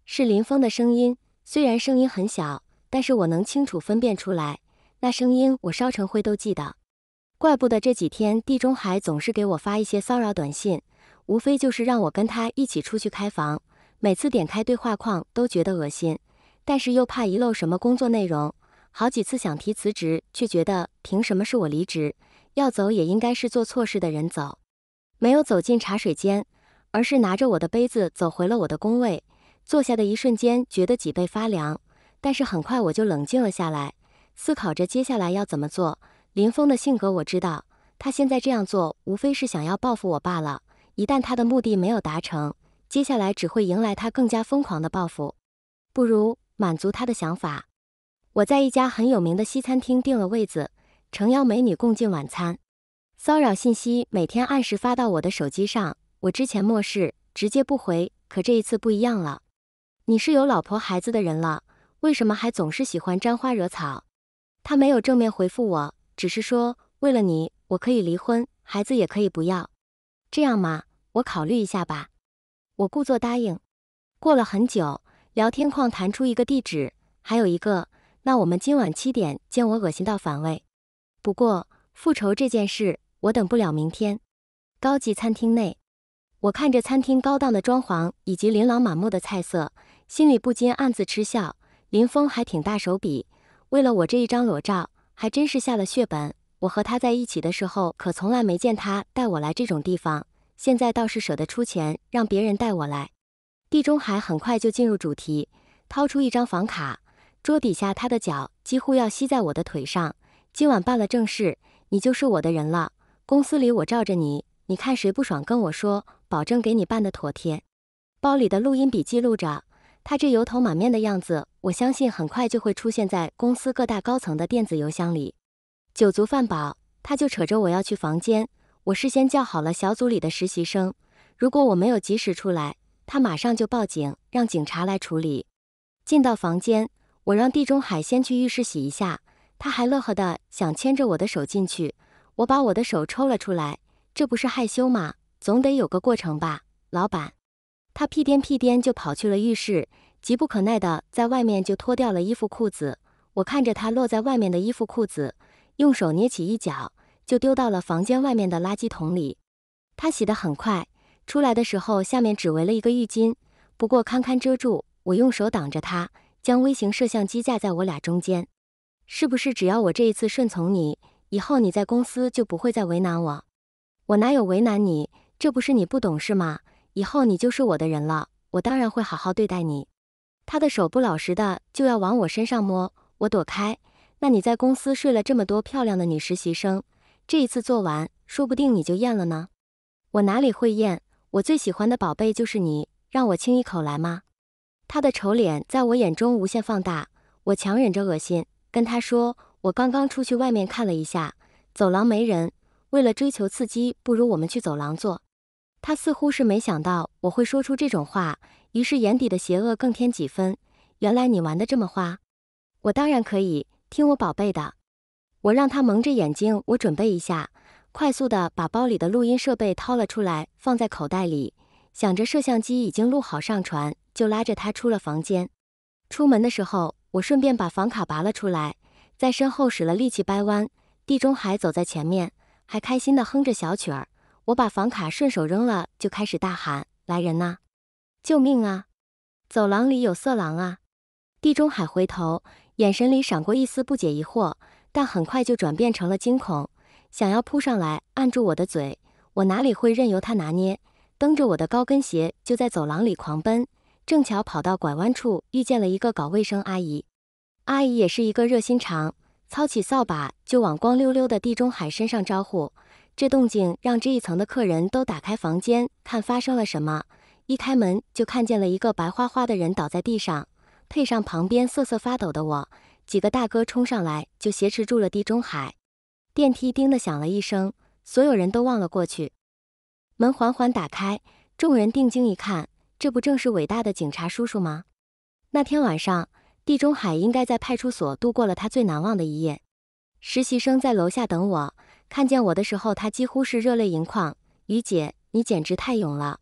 是林峰的声音，虽然声音很小，但是我能清楚分辨出来。那声音，我烧成灰都记得。怪不得这几天地中海总是给我发一些骚扰短信，无非就是让我跟他一起出去开房。每次点开对话框，都觉得恶心。但是又怕遗漏什么工作内容，好几次想提辞职，却觉得凭什么是我离职，要走也应该是做错事的人走。没有走进茶水间，而是拿着我的杯子走回了我的工位。坐下的一瞬间，觉得脊背发凉，但是很快我就冷静了下来，思考着接下来要怎么做。林峰的性格我知道，他现在这样做，无非是想要报复我罢了。一旦他的目的没有达成，接下来只会迎来他更加疯狂的报复。不如。满足他的想法。我在一家很有名的西餐厅订了位子，诚邀美女共进晚餐。骚扰信息每天按时发到我的手机上，我之前漠视，直接不回。可这一次不一样了，你是有老婆孩子的人了，为什么还总是喜欢沾花惹草？他没有正面回复我，只是说为了你，我可以离婚，孩子也可以不要。这样嘛，我考虑一下吧。我故作答应。过了很久。聊天框弹出一个地址，还有一个。那我们今晚七点见，我恶心到反胃。不过复仇这件事，我等不了明天。高级餐厅内，我看着餐厅高档的装潢以及琳琅满目的菜色，心里不禁暗自嗤笑。林峰还挺大手笔，为了我这一张裸照，还真是下了血本。我和他在一起的时候，可从来没见他带我来这种地方，现在倒是舍得出钱让别人带我来。地中海很快就进入主题，掏出一张房卡，桌底下他的脚几乎要吸在我的腿上。今晚办了正事，你就是我的人了。公司里我罩着你，你看谁不爽跟我说，保证给你办的妥帖。包里的录音笔记录着他这油头满面的样子，我相信很快就会出现在公司各大高层的电子邮箱里。酒足饭饱，他就扯着我要去房间。我事先叫好了小组里的实习生，如果我没有及时出来。他马上就报警，让警察来处理。进到房间，我让地中海先去浴室洗一下。他还乐呵的想牵着我的手进去，我把我的手抽了出来。这不是害羞吗？总得有个过程吧，老板。他屁颠屁颠就跑去了浴室，急不可耐的在外面就脱掉了衣服裤子。我看着他落在外面的衣服裤子，用手捏起一角，就丢到了房间外面的垃圾桶里。他洗得很快。出来的时候，下面只围了一个浴巾，不过堪堪遮住。我用手挡着他，将微型摄像机架在我俩中间。是不是只要我这一次顺从你，以后你在公司就不会再为难我？我哪有为难你？这不是你不懂事吗？以后你就是我的人了，我当然会好好对待你。他的手不老实的，就要往我身上摸，我躲开。那你在公司睡了这么多漂亮的女实习生，这一次做完，说不定你就厌了呢。我哪里会厌？我最喜欢的宝贝就是你，让我亲一口来吗？他的丑脸在我眼中无限放大，我强忍着恶心跟他说：“我刚刚出去外面看了一下，走廊没人。为了追求刺激，不如我们去走廊坐。”他似乎是没想到我会说出这种话，于是眼底的邪恶更添几分。原来你玩的这么花，我当然可以听我宝贝的。我让他蒙着眼睛，我准备一下。快速的把包里的录音设备掏了出来，放在口袋里，想着摄像机已经录好上传，就拉着他出了房间。出门的时候，我顺便把房卡拔了出来，在身后使了力气掰弯。地中海走在前面，还开心的哼着小曲儿。我把房卡顺手扔了，就开始大喊：“来人呐！救命啊！走廊里有色狼啊！”地中海回头，眼神里闪过一丝不解疑惑，但很快就转变成了惊恐。想要扑上来按住我的嘴，我哪里会任由他拿捏？蹬着我的高跟鞋就在走廊里狂奔，正巧跑到拐弯处遇见了一个搞卫生阿姨。阿姨也是一个热心肠，操起扫把就往光溜溜的地中海身上招呼。这动静让这一层的客人都打开房间看发生了什么。一开门就看见了一个白花花的人倒在地上，配上旁边瑟瑟发抖的我，几个大哥冲上来就挟持住了地中海。电梯叮的响了一声，所有人都望了过去。门缓缓打开，众人定睛一看，这不正是伟大的警察叔叔吗？那天晚上，地中海应该在派出所度过了他最难忘的一夜。实习生在楼下等我，看见我的时候，他几乎是热泪盈眶。于姐，你简直太勇了！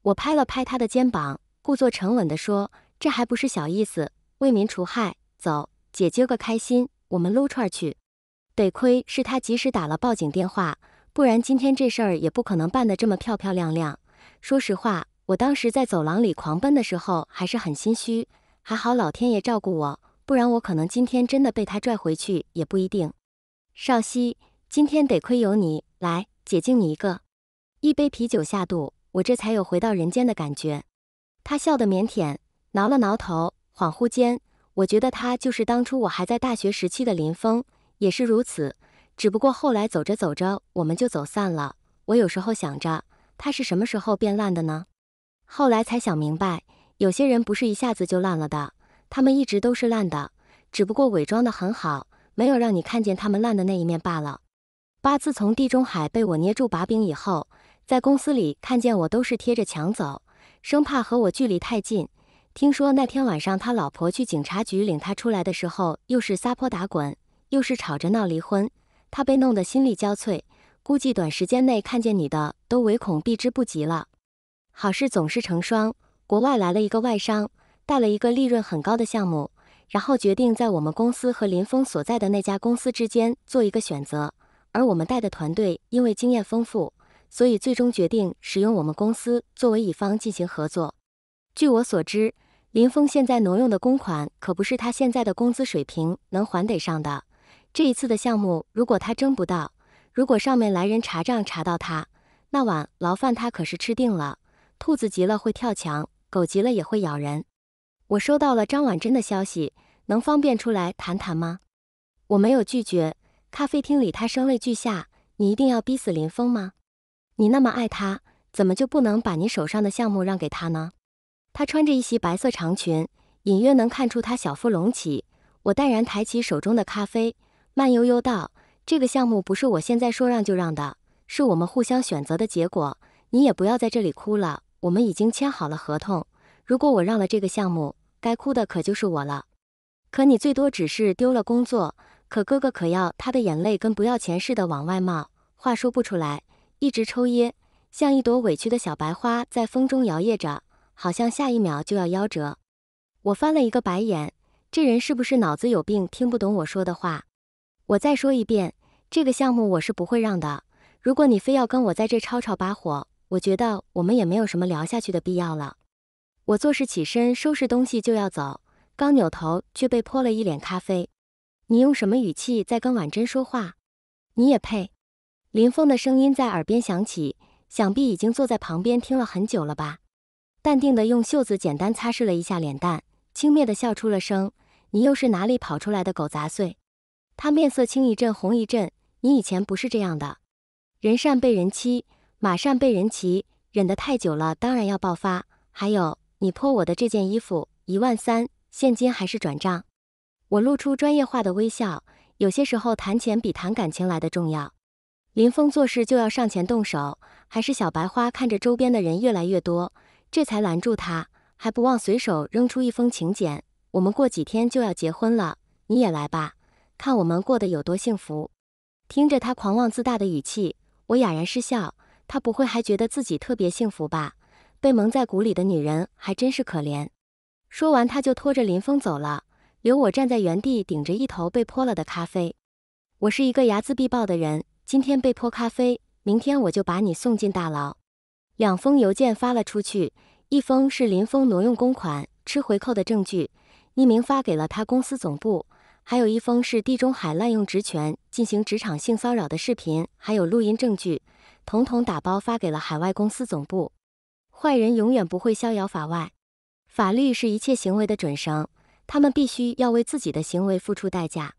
我拍了拍他的肩膀，故作沉稳地说：“这还不是小意思，为民除害。走，姐姐个开心，我们撸串去。”得亏是他及时打了报警电话，不然今天这事儿也不可能办得这么漂漂亮亮。说实话，我当时在走廊里狂奔的时候还是很心虚，还好老天爷照顾我，不然我可能今天真的被他拽回去也不一定。少熙，今天得亏有你来，姐敬你一个，一杯啤酒下肚，我这才有回到人间的感觉。他笑得腼腆，挠了挠头，恍惚间，我觉得他就是当初我还在大学时期的林峰。也是如此，只不过后来走着走着我们就走散了。我有时候想着，他是什么时候变烂的呢？后来才想明白，有些人不是一下子就烂了的，他们一直都是烂的，只不过伪装的很好，没有让你看见他们烂的那一面罢了。八自从地中海被我捏住把柄以后，在公司里看见我都是贴着墙走，生怕和我距离太近。听说那天晚上他老婆去警察局领他出来的时候，又是撒泼打滚。又是吵着闹离婚，他被弄得心力交瘁，估计短时间内看见你的都唯恐避之不及了。好事总是成双，国外来了一个外商，带了一个利润很高的项目，然后决定在我们公司和林峰所在的那家公司之间做一个选择。而我们带的团队因为经验丰富，所以最终决定使用我们公司作为乙方进行合作。据我所知，林峰现在挪用的公款可不是他现在的工资水平能还得上的。这一次的项目，如果他争不到，如果上面来人查账查到他，那碗牢饭他可是吃定了。兔子急了会跳墙，狗急了也会咬人。我收到了张婉珍的消息，能方便出来谈谈吗？我没有拒绝。咖啡厅里，他声泪俱下。你一定要逼死林峰吗？你那么爱他，怎么就不能把你手上的项目让给他呢？他穿着一袭白色长裙，隐约能看出他小腹隆起。我淡然抬起手中的咖啡。慢悠悠道：“这个项目不是我现在说让就让的，是我们互相选择的结果。你也不要在这里哭了，我们已经签好了合同。如果我让了这个项目，该哭的可就是我了。可你最多只是丢了工作，可哥哥可要他的眼泪跟不要钱似的往外冒，话说不出来，一直抽噎，像一朵委屈的小白花在风中摇曳着，好像下一秒就要夭折。”我翻了一个白眼，这人是不是脑子有病，听不懂我说的话？我再说一遍，这个项目我是不会让的。如果你非要跟我在这吵吵把火，我觉得我们也没有什么聊下去的必要了。我做事起身收拾东西就要走，刚扭头却被泼了一脸咖啡。你用什么语气在跟婉珍说话？你也配？林峰的声音在耳边响起，想必已经坐在旁边听了很久了吧。淡定的用袖子简单擦拭了一下脸蛋，轻蔑的笑出了声。你又是哪里跑出来的狗杂碎？他面色青一阵红一阵，你以前不是这样的。人善被人欺，马善被人骑，忍得太久了，当然要爆发。还有，你泼我的这件衣服，一万三，现金还是转账？我露出专业化的微笑。有些时候谈钱比谈感情来的重要。林峰做事就要上前动手，还是小白花看着周边的人越来越多，这才拦住他，还不忘随手扔出一封请柬。我们过几天就要结婚了，你也来吧。看我们过得有多幸福，听着她狂妄自大的语气，我哑然失笑。她不会还觉得自己特别幸福吧？被蒙在鼓里的女人还真是可怜。说完，他就拖着林峰走了，留我站在原地，顶着一头被泼了的咖啡。我是一个睚眦必报的人，今天被泼咖啡，明天我就把你送进大牢。两封邮件发了出去，一封是林峰挪用公款吃回扣的证据，匿名发给了他公司总部。还有一封是地中海滥用职权进行职场性骚扰的视频，还有录音证据，统统打包发给了海外公司总部。坏人永远不会逍遥法外，法律是一切行为的准绳，他们必须要为自己的行为付出代价。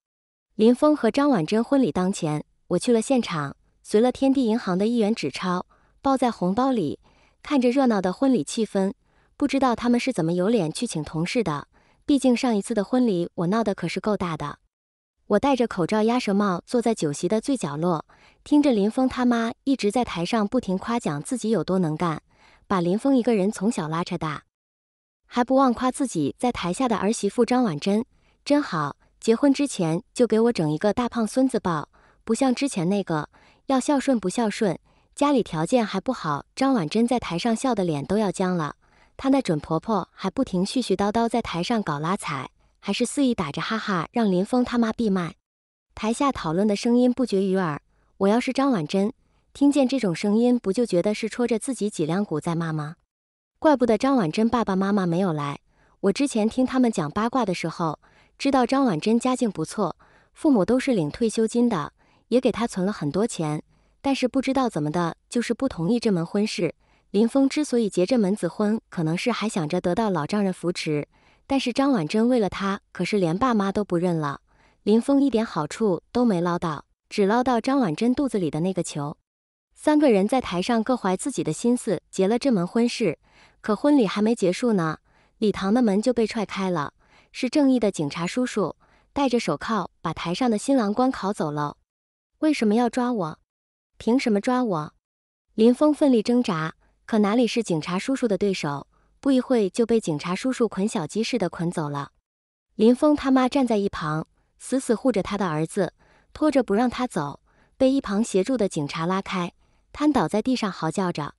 林峰和张婉珍婚礼当前，我去了现场，随了天地银行的一元纸钞，包在红包里。看着热闹的婚礼气氛，不知道他们是怎么有脸去请同事的。毕竟上一次的婚礼，我闹得可是够大的。我戴着口罩鸭舌帽，坐在酒席的最角落，听着林峰他妈一直在台上不停夸奖自己有多能干，把林峰一个人从小拉扯大，还不忘夸自己在台下的儿媳妇张婉珍真好。结婚之前就给我整一个大胖孙子抱，不像之前那个要孝顺不孝顺，家里条件还不好。张婉珍在台上笑的脸都要僵了。她那准婆婆还不停絮絮叨叨，在台上搞拉踩，还是肆意打着哈哈，让林峰他妈闭麦。台下讨论的声音不绝于耳。我要是张婉珍，听见这种声音，不就觉得是戳着自己脊梁骨在骂吗？怪不得张婉珍爸爸妈妈没有来。我之前听他们讲八卦的时候，知道张婉珍家境不错，父母都是领退休金的，也给她存了很多钱，但是不知道怎么的，就是不同意这门婚事。林峰之所以结这门子婚，可能是还想着得到老丈人扶持，但是张婉珍为了他，可是连爸妈都不认了。林峰一点好处都没捞到，只捞到张婉珍肚子里的那个球。三个人在台上各怀自己的心思，结了这门婚事。可婚礼还没结束呢，礼堂的门就被踹开了，是正义的警察叔叔戴着手铐把台上的新郎官铐走了。为什么要抓我？凭什么抓我？林峰奋力挣扎。可哪里是警察叔叔的对手？不一会就被警察叔叔捆小鸡似的捆走了。林峰他妈站在一旁，死死护着他的儿子，拖着不让他走，被一旁协助的警察拉开，瘫倒在地上嚎叫着。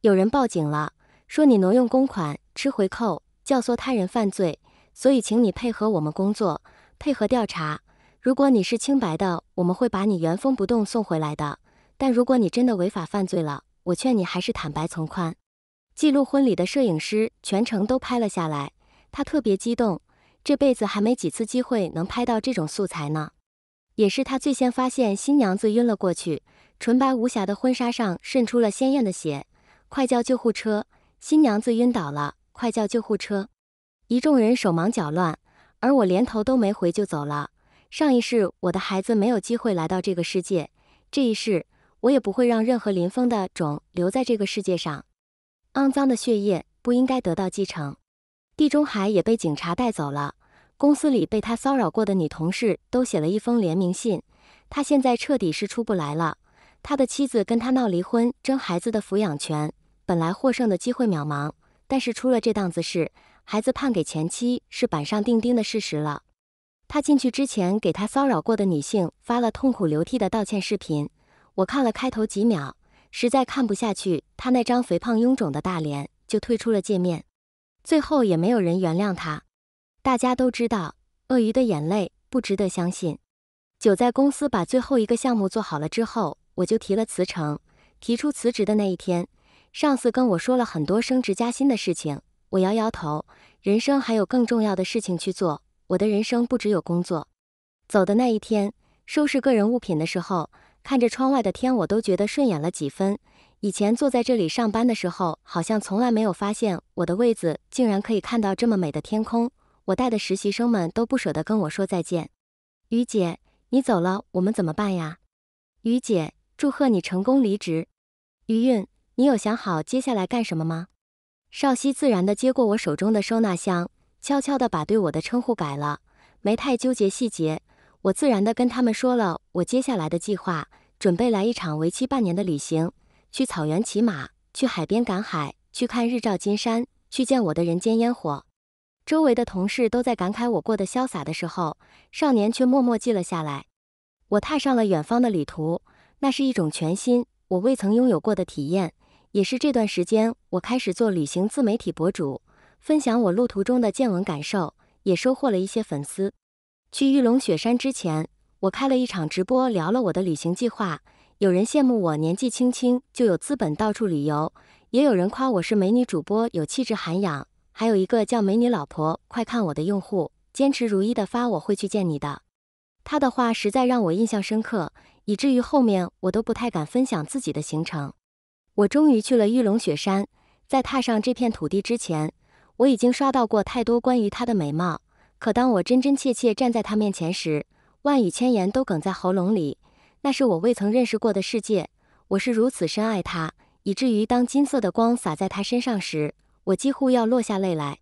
有人报警了，说你挪用公款、吃回扣、教唆他人犯罪，所以请你配合我们工作，配合调查。如果你是清白的，我们会把你原封不动送回来的。但如果你真的违法犯罪了，我劝你还是坦白从宽。记录婚礼的摄影师全程都拍了下来，他特别激动，这辈子还没几次机会能拍到这种素材呢。也是他最先发现新娘子晕了过去，纯白无瑕的婚纱上渗出了鲜艳的血，快叫救护车！新娘子晕倒了，快叫救护车！一众人手忙脚乱，而我连头都没回就走了。上一世我的孩子没有机会来到这个世界，这一世。我也不会让任何林峰的种留在这个世界上，肮脏的血液不应该得到继承。地中海也被警察带走了。公司里被他骚扰过的女同事都写了一封联名信，他现在彻底是出不来了。他的妻子跟他闹离婚，争孩子的抚养权，本来获胜的机会渺茫，但是出了这档子事，孩子判给前妻是板上钉钉的事实了。他进去之前，给他骚扰过的女性发了痛苦流涕的道歉视频。我看了开头几秒，实在看不下去，他那张肥胖臃肿的大脸，就退出了界面。最后也没有人原谅他。大家都知道，鳄鱼的眼泪不值得相信。九在公司把最后一个项目做好了之后，我就提了辞呈。提出辞职的那一天，上司跟我说了很多升职加薪的事情，我摇摇头，人生还有更重要的事情去做。我的人生不只有工作。走的那一天，收拾个人物品的时候。看着窗外的天，我都觉得顺眼了几分。以前坐在这里上班的时候，好像从来没有发现我的位子竟然可以看到这么美的天空。我带的实习生们都不舍得跟我说再见。于姐，你走了，我们怎么办呀？于姐，祝贺你成功离职。于韵，你有想好接下来干什么吗？少熙自然地接过我手中的收纳箱，悄悄地把对我的称呼改了，没太纠结细节。我自然地跟他们说了我接下来的计划，准备来一场为期半年的旅行，去草原骑马，去海边赶海，去看日照金山，去见我的人间烟火。周围的同事都在感慨我过得潇洒的时候，少年却默默记了下来。我踏上了远方的旅途，那是一种全新我未曾拥有过的体验，也是这段时间我开始做旅行自媒体博主，分享我路途中的见闻感受，也收获了一些粉丝。去玉龙雪山之前，我开了一场直播，聊了我的旅行计划。有人羡慕我年纪轻轻就有资本到处旅游，也有人夸我是美女主播，有气质涵养。还有一个叫“美女老婆”，快看我的用户，坚持如一的发我会去见你的。他的话实在让我印象深刻，以至于后面我都不太敢分享自己的行程。我终于去了玉龙雪山，在踏上这片土地之前，我已经刷到过太多关于它的美貌。可当我真真切切站在他面前时，万语千言都哽在喉咙里。那是我未曾认识过的世界。我是如此深爱他，以至于当金色的光洒在他身上时，我几乎要落下泪来。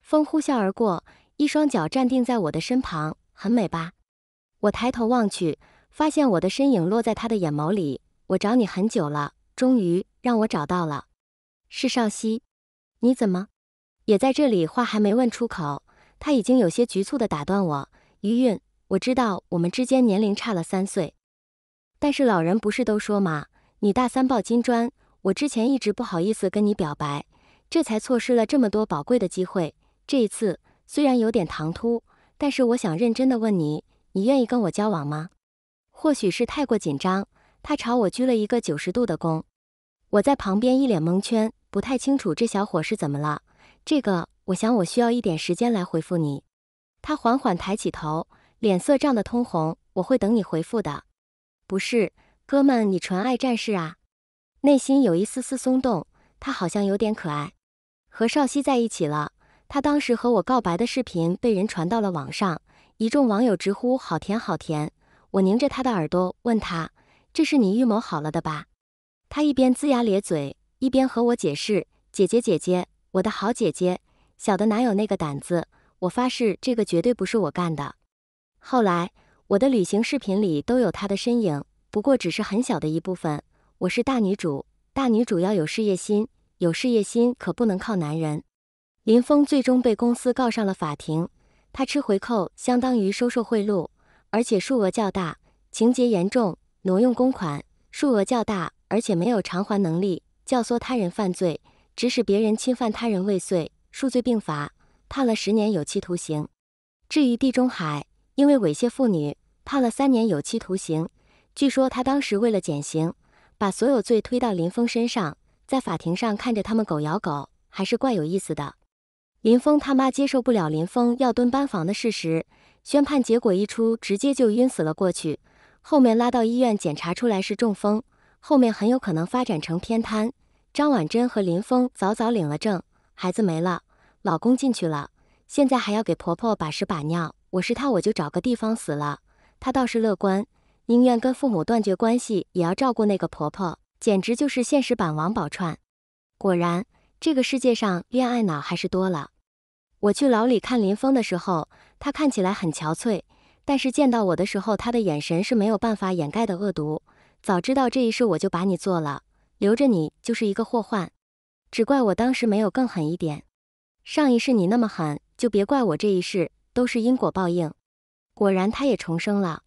风呼啸而过，一双脚站定在我的身旁，很美吧？我抬头望去，发现我的身影落在他的眼眸里。我找你很久了，终于让我找到了。是少熙，你怎么也在这里？话还没问出口。他已经有些局促的打断我：“余韵，我知道我们之间年龄差了三岁，但是老人不是都说嘛，你大三抱金砖。我之前一直不好意思跟你表白，这才错失了这么多宝贵的机会。这一次虽然有点唐突，但是我想认真的问你，你愿意跟我交往吗？”或许是太过紧张，他朝我鞠了一个九十度的躬。我在旁边一脸蒙圈，不太清楚这小伙是怎么了。这个。我想，我需要一点时间来回复你。他缓缓抬起头，脸色涨得通红。我会等你回复的。不是，哥们，你纯爱战士啊！内心有一丝丝松动，他好像有点可爱。和少熙在一起了。他当时和我告白的视频被人传到了网上，一众网友直呼好甜好甜。我拧着他的耳朵问他：“这是你预谋好了的吧？”他一边龇牙咧嘴，一边和我解释：“姐姐，姐姐，我的好姐姐。”小的哪有那个胆子？我发誓，这个绝对不是我干的。后来，我的旅行视频里都有他的身影，不过只是很小的一部分。我是大女主，大女主要有事业心，有事业心可不能靠男人。林峰最终被公司告上了法庭，他吃回扣相当于收受贿赂，而且数额较大，情节严重；挪用公款数额较大，而且没有偿还能力；教唆他人犯罪，指使别人侵犯他人未遂。数罪并罚，判了十年有期徒刑。至于地中海，因为猥亵妇女，判了三年有期徒刑。据说他当时为了减刑，把所有罪推到林峰身上，在法庭上看着他们狗咬狗，还是怪有意思的。林峰他妈接受不了林峰要蹲班房的事实，宣判结果一出，直接就晕死了过去。后面拉到医院检查出来是中风，后面很有可能发展成偏瘫。张婉珍和林峰早早领了证。孩子没了，老公进去了，现在还要给婆婆把屎把尿。我是她，我就找个地方死了。她倒是乐观，宁愿跟父母断绝关系，也要照顾那个婆婆，简直就是现实版王宝钏。果然，这个世界上恋爱脑还是多了。我去牢里看林峰的时候，他看起来很憔悴，但是见到我的时候，他的眼神是没有办法掩盖的恶毒。早知道这一世我就把你做了，留着你就是一个祸患。只怪我当时没有更狠一点。上一世你那么狠，就别怪我这一世都是因果报应。果然，他也重生了。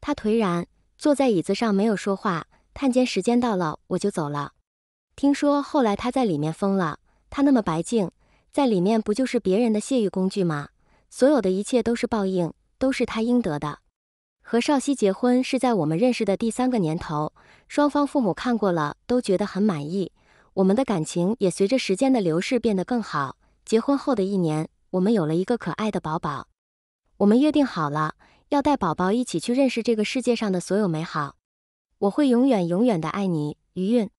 他颓然坐在椅子上，没有说话。探监时间到了，我就走了。听说后来他在里面疯了。他那么白净，在里面不就是别人的泄欲工具吗？所有的一切都是报应，都是他应得的。和少熙结婚是在我们认识的第三个年头，双方父母看过了，都觉得很满意。我们的感情也随着时间的流逝变得更好。结婚后的一年，我们有了一个可爱的宝宝。我们约定好了，要带宝宝一起去认识这个世界上的所有美好。我会永远永远的爱你，余韵。